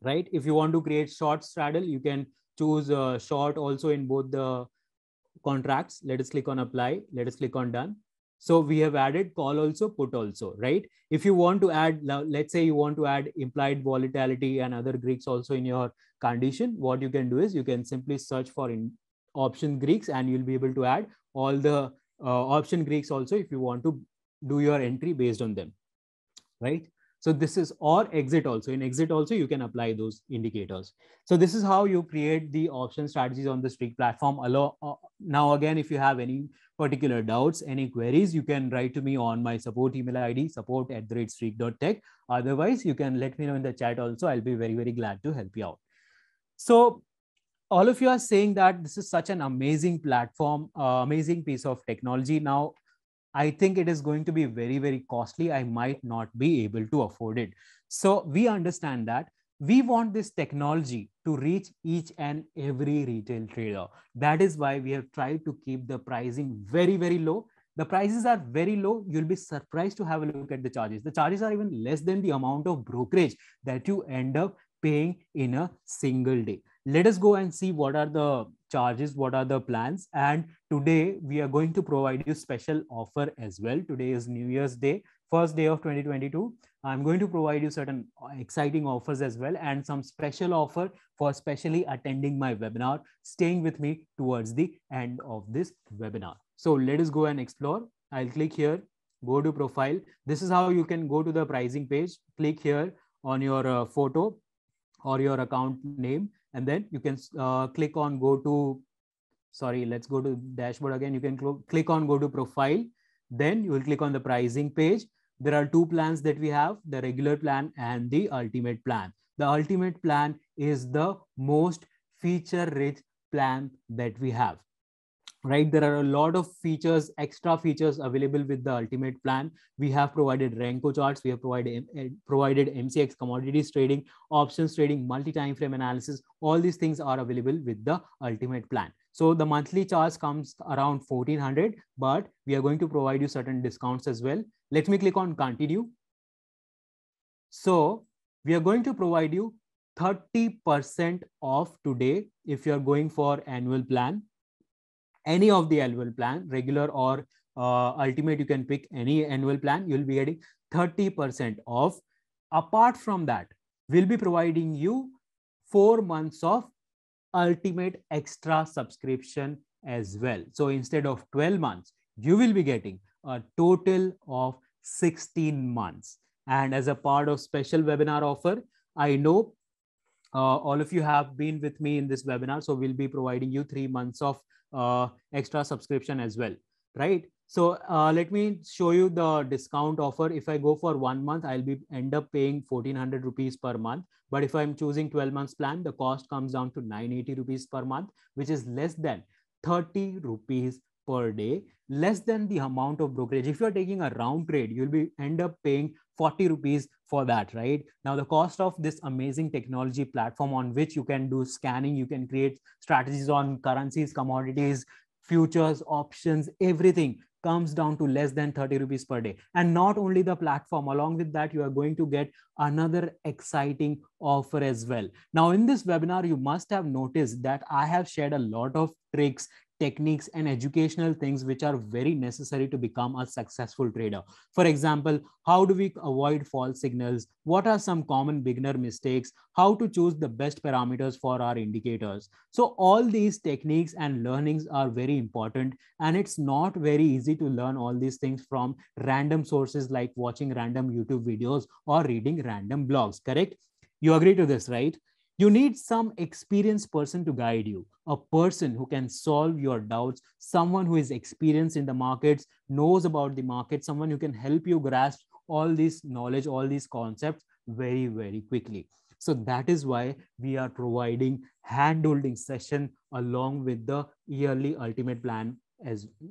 right? If you want to create short straddle, you can choose uh, short also in both the contracts. Let us click on apply. Let us click on done. So we have added call also, put also, right? If you want to add, let's say you want to add implied volatility and other Greeks also in your condition, what you can do is you can simply search for in option Greeks and you'll be able to add all the uh, option Greeks also if you want to do your entry based on them, right? So this is or exit also. In exit also, you can apply those indicators. So this is how you create the option strategies on the Streak platform. Uh, now again, if you have any particular doubts, any queries, you can write to me on my support email ID, support at the rate streak.tech. Otherwise, you can let me know in the chat also. I'll be very, very glad to help you out. So all of you are saying that this is such an amazing platform, uh, amazing piece of technology. Now, I think it is going to be very, very costly. I might not be able to afford it. So we understand that we want this technology to reach each and every retail trader. That is why we have tried to keep the pricing very, very low. The prices are very low. You'll be surprised to have a look at the charges. The charges are even less than the amount of brokerage that you end up paying in a single day let us go and see what are the charges what are the plans and today we are going to provide you special offer as well today is new year's day first day of 2022 i'm going to provide you certain uh, exciting offers as well and some special offer for specially attending my webinar staying with me towards the end of this webinar so let us go and explore i'll click here go to profile this is how you can go to the pricing page click here on your uh, photo or your account name and then you can uh, click on go to sorry let's go to dashboard again you can click on go to profile then you will click on the pricing page there are two plans that we have the regular plan and the ultimate plan the ultimate plan is the most feature rich plan that we have right there are a lot of features extra features available with the ultimate plan we have provided renko charts we have provided eh, provided mcx commodities trading options trading multi time frame analysis all these things are available with the ultimate plan so the monthly charge comes around 1400 but we are going to provide you certain discounts as well let me click on continue so we are going to provide you 30% off today if you are going for annual plan any of the annual plan, regular or uh, ultimate, you can pick any annual plan, you'll be getting 30% off. Apart from that, we'll be providing you four months of ultimate extra subscription as well. So instead of 12 months, you will be getting a total of 16 months. And as a part of special webinar offer, I know uh, all of you have been with me in this webinar. So we'll be providing you three months of uh, extra subscription as well, right? So uh, let me show you the discount offer. If I go for one month, I'll be end up paying 1400 rupees per month. But if I'm choosing 12 months plan, the cost comes down to 980 rupees per month, which is less than 30 rupees per day less than the amount of brokerage if you are taking a round trade you'll be end up paying 40 rupees for that right now the cost of this amazing technology platform on which you can do scanning you can create strategies on currencies commodities futures options everything comes down to less than 30 rupees per day and not only the platform along with that you are going to get another exciting offer as well now in this webinar you must have noticed that i have shared a lot of tricks techniques and educational things which are very necessary to become a successful trader. For example, how do we avoid false signals? What are some common beginner mistakes? How to choose the best parameters for our indicators? So all these techniques and learnings are very important and it's not very easy to learn all these things from random sources like watching random YouTube videos or reading random blogs, correct? You agree to this, right? You need some experienced person to guide you, a person who can solve your doubts, someone who is experienced in the markets, knows about the market, someone who can help you grasp all this knowledge, all these concepts very, very quickly. So that is why we are providing handholding session along with the yearly ultimate plan as well.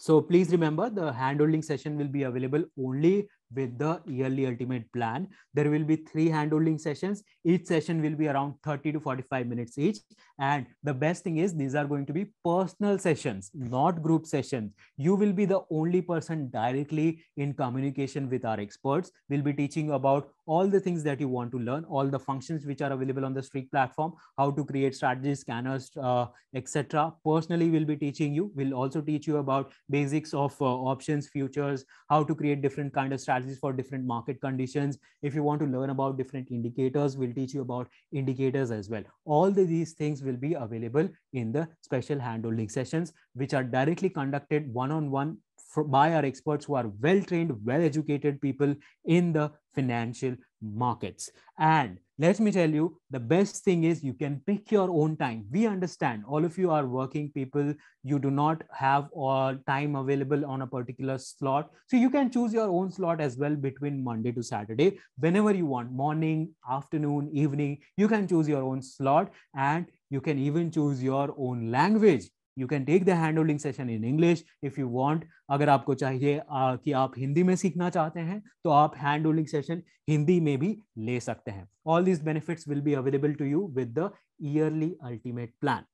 So please remember the handholding session will be available only with the yearly ultimate plan. There will be three handholding sessions. Each session will be around 30 to 45 minutes each. And the best thing is these are going to be personal sessions, not group sessions. You will be the only person directly in communication with our experts. We'll be teaching about all the things that you want to learn, all the functions which are available on the Streak platform, how to create strategies, scanners, uh, etc. Personally, we'll be teaching you. We'll also teach you about basics of uh, options, futures, how to create different kind of strategies strategies for different market conditions. If you want to learn about different indicators, we'll teach you about indicators as well. All these things will be available in the special handholding sessions, which are directly conducted one-on-one -on -one by our experts who are well trained, well educated people in the financial markets. And let me tell you, the best thing is you can pick your own time. We understand all of you are working people, you do not have all time available on a particular slot. So you can choose your own slot as well between Monday to Saturday, whenever you want morning, afternoon, evening. You can choose your own slot and you can even choose your own language you can take the hand holding session in English if you want अगर आपको चाहिए आ, कि आप हिंदी में सीखना चाहते हैं तो आप हैंड होल्डिंग सेशन हिंदी में भी ले सकते हैं all this benefits will be available to you with the yearly ultimate plan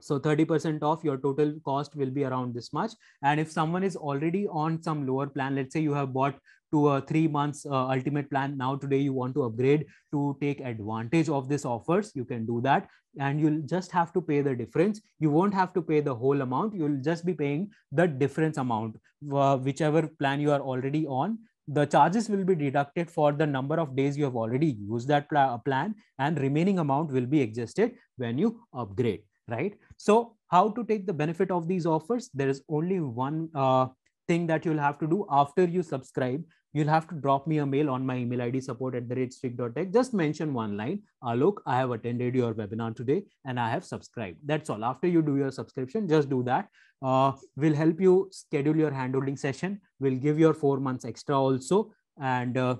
So 30% off your total cost will be around this much. And if someone is already on some lower plan, let's say you have bought to a three months uh, ultimate plan now today you want to upgrade to take advantage of this offers you can do that and you'll just have to pay the difference you won't have to pay the whole amount you'll just be paying the difference amount uh, whichever plan you are already on the charges will be deducted for the number of days you have already used that pl plan and remaining amount will be adjusted when you upgrade right? So how to take the benefit of these offers? There is only one uh, thing that you'll have to do after you subscribe. You'll have to drop me a mail on my email ID support at the rate tech. Just mention one line. Alok, I have attended your webinar today and I have subscribed. That's all. After you do your subscription, just do that. Uh, we'll help you schedule your handholding session. We'll give your four months extra also. And uh,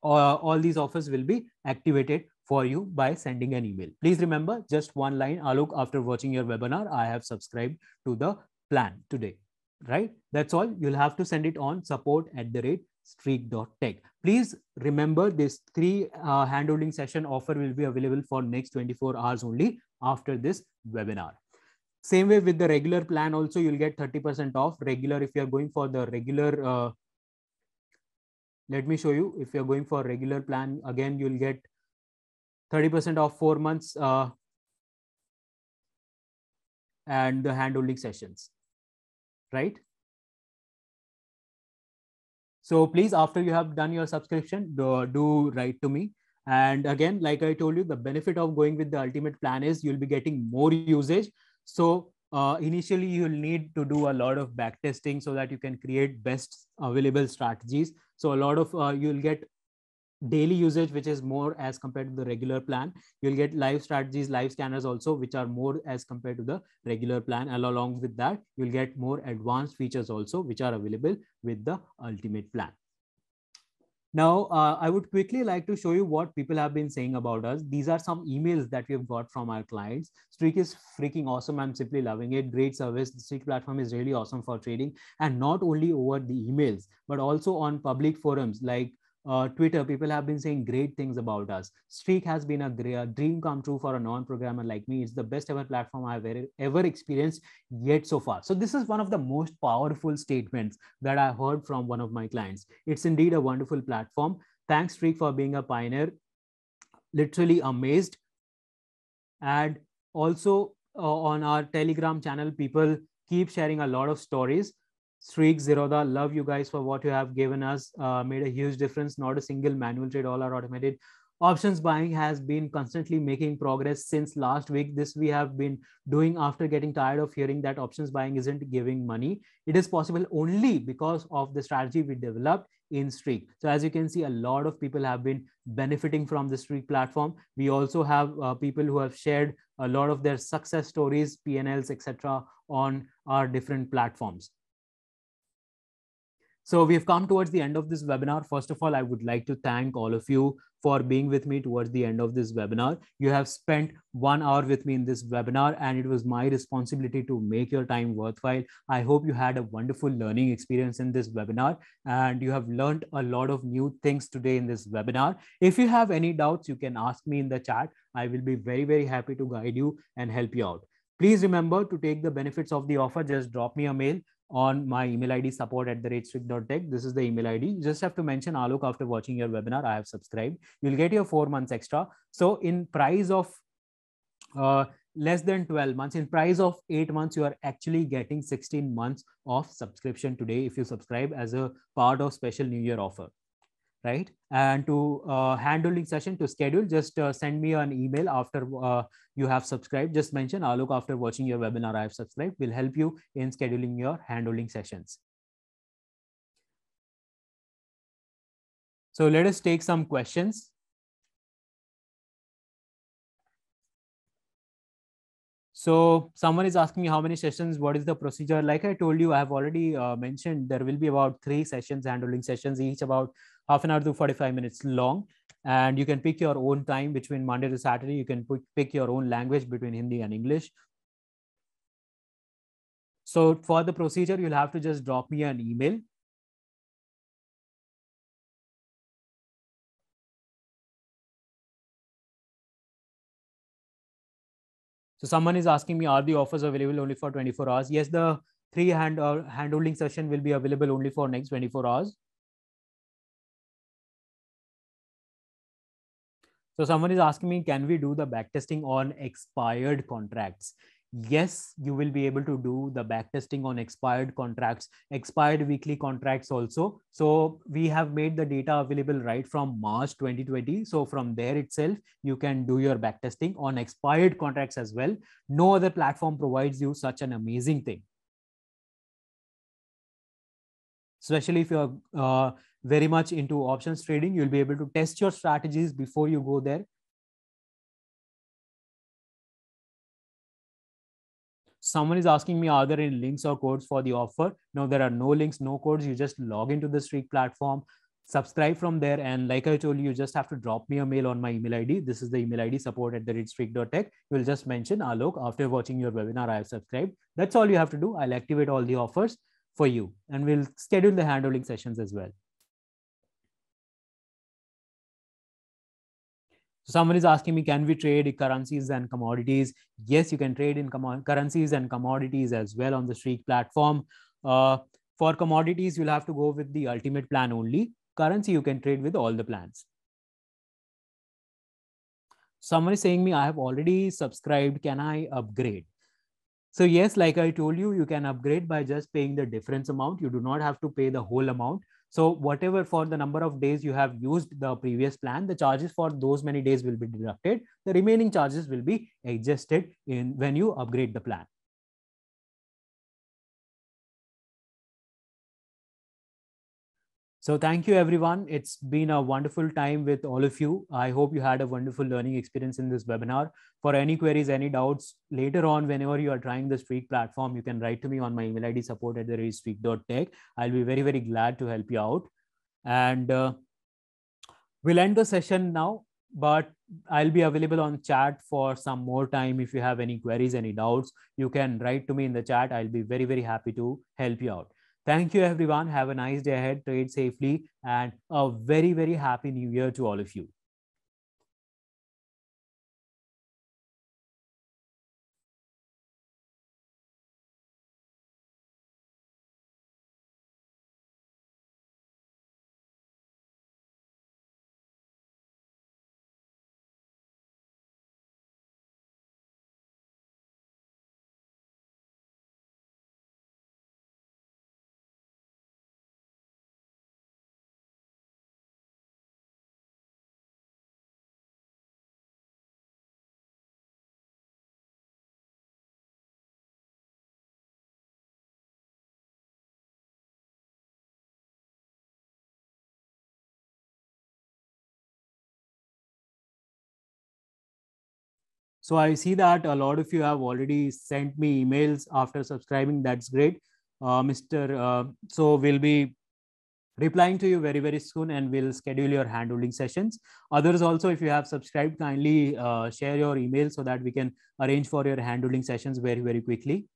all these offers will be activated for you by sending an email. Please remember just one line, Alok, after watching your webinar, I have subscribed to the plan today, right? That's all. You'll have to send it on support at the rate streak.tech. Please remember this three uh, handholding session offer will be available for next 24 hours only after this webinar. Same way with the regular plan also, you'll get 30% off regular if you're going for the regular uh, let me show you if you're going for regular plan again you'll get 30% of four months uh, and the handholding sessions, right? So please, after you have done your subscription, do, do write to me. And again, like I told you, the benefit of going with the ultimate plan is you'll be getting more usage. So uh, initially you'll need to do a lot of back testing so that you can create best available strategies. So a lot of uh, you'll get daily usage which is more as compared to the regular plan you'll get live strategies live scanners also which are more as compared to the regular plan and along with that you'll get more advanced features also which are available with the ultimate plan now uh, i would quickly like to show you what people have been saying about us these are some emails that we've got from our clients streak is freaking awesome i'm simply loving it great service the streak platform is really awesome for trading and not only over the emails but also on public forums like uh, Twitter, people have been saying great things about us. Streak has been a, a dream come true for a non-programmer like me. It's the best ever platform I've ever, ever experienced yet so far. So this is one of the most powerful statements that I heard from one of my clients. It's indeed a wonderful platform. Thanks Streak for being a pioneer. Literally amazed. And also uh, on our Telegram channel, people keep sharing a lot of stories Streak, Zeroda, love you guys for what you have given us. Uh, made a huge difference. Not a single manual trade, all are automated. Options buying has been constantly making progress since last week. This we have been doing after getting tired of hearing that options buying isn't giving money. It is possible only because of the strategy we developed in Streak. So as you can see, a lot of people have been benefiting from the Streak platform. We also have uh, people who have shared a lot of their success stories, PNLs, etc., on our different platforms. So we have come towards the end of this webinar. First of all, I would like to thank all of you for being with me towards the end of this webinar. You have spent one hour with me in this webinar and it was my responsibility to make your time worthwhile. I hope you had a wonderful learning experience in this webinar and you have learned a lot of new things today in this webinar. If you have any doubts, you can ask me in the chat. I will be very, very happy to guide you and help you out. Please remember to take the benefits of the offer. Just drop me a mail on my email id support at the ratestrict.tech. This is the email ID. You just have to mention Alok after watching your webinar. I have subscribed. You'll get your four months extra. So in price of uh, less than 12 months, in price of eight months, you are actually getting 16 months of subscription today if you subscribe as a part of special new year offer right? And to uh, handling session to schedule, just uh, send me an email after uh, you have subscribed. Just mention Alok after watching your webinar, I have subscribed. We'll help you in scheduling your handling sessions. So let us take some questions. So someone is asking me how many sessions, what is the procedure? Like I told you, I have already uh, mentioned there will be about three sessions, handling sessions, each about half an hour to 45 minutes long. And you can pick your own time between Monday to Saturday. You can pick your own language between Hindi and English. So for the procedure, you'll have to just drop me an email So someone is asking me, are the offers available only for 24 hours? Yes, the three hand or uh, hand holding session will be available only for next 24 hours. So someone is asking me, can we do the backtesting on expired contracts? yes you will be able to do the back testing on expired contracts expired weekly contracts also so we have made the data available right from march 2020 so from there itself you can do your back testing on expired contracts as well no other platform provides you such an amazing thing especially if you're uh, very much into options trading you'll be able to test your strategies before you go there someone is asking me are there any links or codes for the offer no there are no links no codes you just log into the streak platform subscribe from there and like i told you you just have to drop me a mail on my email id this is the email id support at the readstreak.tech you'll just mention alok after watching your webinar i have subscribed that's all you have to do i'll activate all the offers for you and we'll schedule the handholding sessions as well So someone is asking me, can we trade currencies and commodities? Yes, you can trade in currencies and commodities as well on the Streak platform. Uh, for commodities, you'll have to go with the ultimate plan only. Currency, you can trade with all the plans. Someone is saying me, I have already subscribed. Can I upgrade? So yes, like I told you, you can upgrade by just paying the difference amount. You do not have to pay the whole amount. So whatever for the number of days you have used the previous plan, the charges for those many days will be deducted. The remaining charges will be adjusted in when you upgrade the plan. So thank you, everyone. It's been a wonderful time with all of you. I hope you had a wonderful learning experience in this webinar. For any queries, any doubts, later on, whenever you are trying the Streak platform, you can write to me on my email ID support at the streak.tech. I'll be very, very glad to help you out. And uh, we'll end the session now, but I'll be available on chat for some more time. If you have any queries, any doubts, you can write to me in the chat. I'll be very, very happy to help you out. Thank you, everyone. Have a nice day ahead. Trade safely and a very, very happy new year to all of you. So I see that a lot of you have already sent me emails after subscribing. That's great. Uh, Mr. Uh, so we'll be replying to you very, very soon and we'll schedule your handholding sessions. Others also, if you have subscribed, kindly uh, share your email so that we can arrange for your handholding sessions very, very quickly.